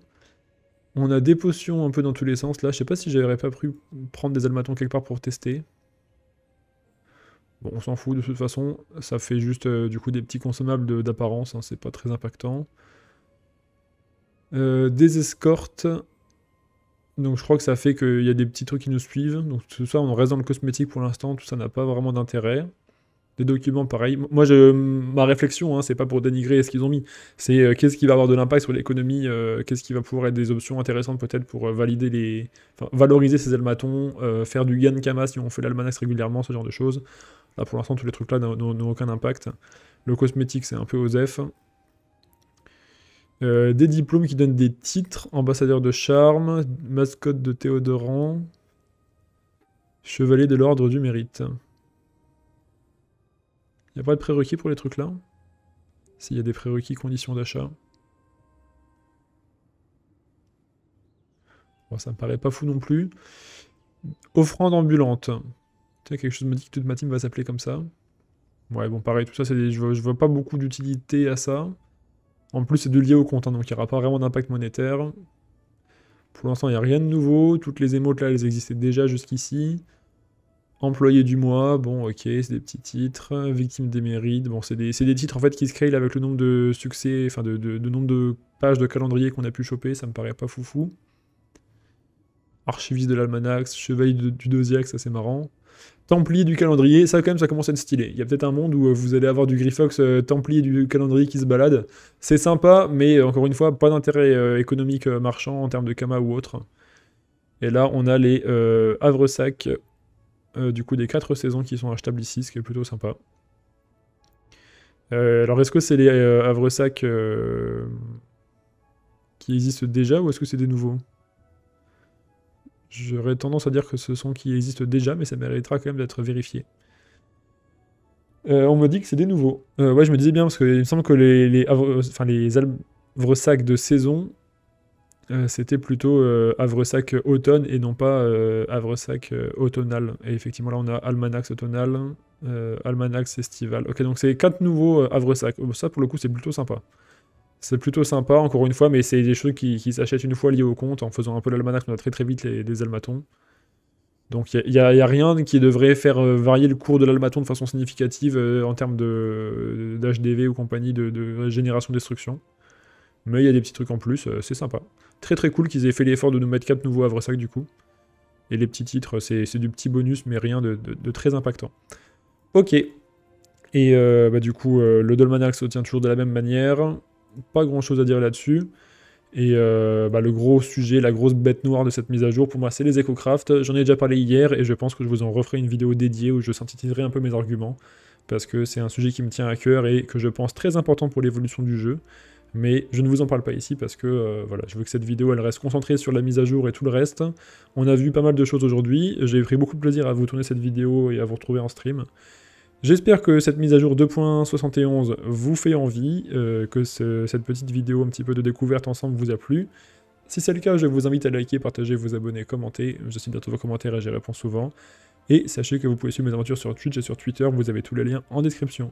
On a des potions un peu dans tous les sens là. Je sais pas si j'aurais pas pu prendre des almatons quelque part pour tester. Bon, on s'en fout de toute façon. Ça fait juste euh, du coup des petits consommables d'apparence. Hein. C'est pas très impactant. Euh, des escortes. Donc je crois que ça fait qu'il y a des petits trucs qui nous suivent. Donc tout ça, on reste dans le cosmétique pour l'instant. Tout ça n'a pas vraiment d'intérêt des documents pareils. Moi, je, ma réflexion, hein, c'est pas pour dénigrer ce qu'ils ont mis, c'est euh, qu'est-ce qui va avoir de l'impact sur l'économie, euh, qu'est-ce qui va pouvoir être des options intéressantes peut-être pour euh, valider les, valoriser ces almatons, faire du gain si on fait l'almanax régulièrement, ce genre de choses. Là, pour l'instant, tous les trucs-là n'ont aucun impact. Le cosmétique, c'est un peu OSEF. des diplômes qui donnent des titres, ambassadeur de charme, mascotte de Théodorant, chevalier de l'ordre du mérite. Il n'y a pas de prérequis pour les trucs là S'il y a des prérequis, conditions d'achat Bon, ça me paraît pas fou non plus. Offrande ambulante. Tu sais, quelque chose me dit que toute ma team va s'appeler comme ça. Ouais, bon, pareil, tout ça, c'est je, vois, vois pas beaucoup d'utilité à ça. En plus, c'est de lié au compte, hein, donc il n'y aura pas vraiment d'impact monétaire. Pour l'instant, il n'y a rien de nouveau. Toutes les émotes, là, elles existaient déjà jusqu'ici. Employé du mois, bon ok, c'est des petits titres. Victime des mérites, bon c'est des, titres en fait qui scale avec le nombre de succès, enfin de, de, nombre de pages de calendrier qu'on a pu choper, ça me paraît pas foufou. Archiviste de l'Almanax, chevalier du dosiaque, ça c'est marrant. Templier du calendrier, ça quand même ça commence à être stylé. Il y a peut-être un monde où euh, vous allez avoir du Grifox euh, Templier du calendrier qui se balade. C'est sympa, mais euh, encore une fois, pas d'intérêt économique marchand en termes de Kama ou autre. Et là, on a les Havresac euh, du coup des 4 saisons qui sont achetables ici, ce qui est plutôt sympa. Euh, alors est-ce que c'est les euh, Havresac qui existent déjà ou est-ce que c'est des nouveaux J'aurais tendance à dire que ce sont qui existent déjà, mais ça méritera quand même d'être vérifié. on me dit que c'est des nouveaux. ouais, je me disais bien, parce qu'il me semble que les, les, enfin, les havresacs de saison euh, c'était plutôt euh, avresac automne et non pas avresac euh, Havresac automnal. Et effectivement, là, on a Almanax automnal, Almanax estival. Ok, donc c'est quatre nouveaux Havresac. ça, pour le coup, c'est plutôt sympa. C'est plutôt sympa, encore une fois, mais c'est des choses qui, s'achètent une fois liées au compte. En faisant un peu l'almanax on a très très vite les, almatons. Donc il n'y a, rien qui devrait faire varier le cours de l'almaton de façon significative en termes d'HDV ou compagnie de, de génération-destruction. Mais il y a des petits trucs en plus, c'est sympa. Très très cool qu'ils aient fait l'effort de nous mettre 4 nouveaux havresacs du coup. Et les petits titres, c'est du petit bonus, mais rien de, très impactant. Ok. Et euh, bah, du coup, euh, le Dolmaniac se tient toujours de la même manière. Pas grand chose à dire là-dessus. Et euh, bah, le gros sujet, la grosse bête noire de cette mise à jour, pour moi, c'est les EcoCraft. J'en ai déjà parlé hier et je pense que je vous en referai une vidéo dédiée où je synthétiserai un peu mes arguments. Parce que c'est un sujet qui me tient à cœur et que je pense très important pour l'évolution du jeu mais je ne vous en parle pas ici parce que euh, voilà, je veux que cette vidéo elle reste concentrée sur la mise à jour et tout le reste. On a vu pas mal de choses aujourd'hui, j'ai pris beaucoup de plaisir à vous tourner cette vidéo et à vous retrouver en stream. J'espère que cette mise à jour 2.71 vous fait envie, euh, que cette petite vidéo un petit peu de découverte ensemble vous a plu. Si c'est le cas, je vous invite à liker, partager, vous abonner, commenter. Je suis bientôt vos commentaires et j'y réponds souvent. Et sachez que vous pouvez suivre mes aventures sur Twitch et sur Twitter, vous avez tous les liens en description.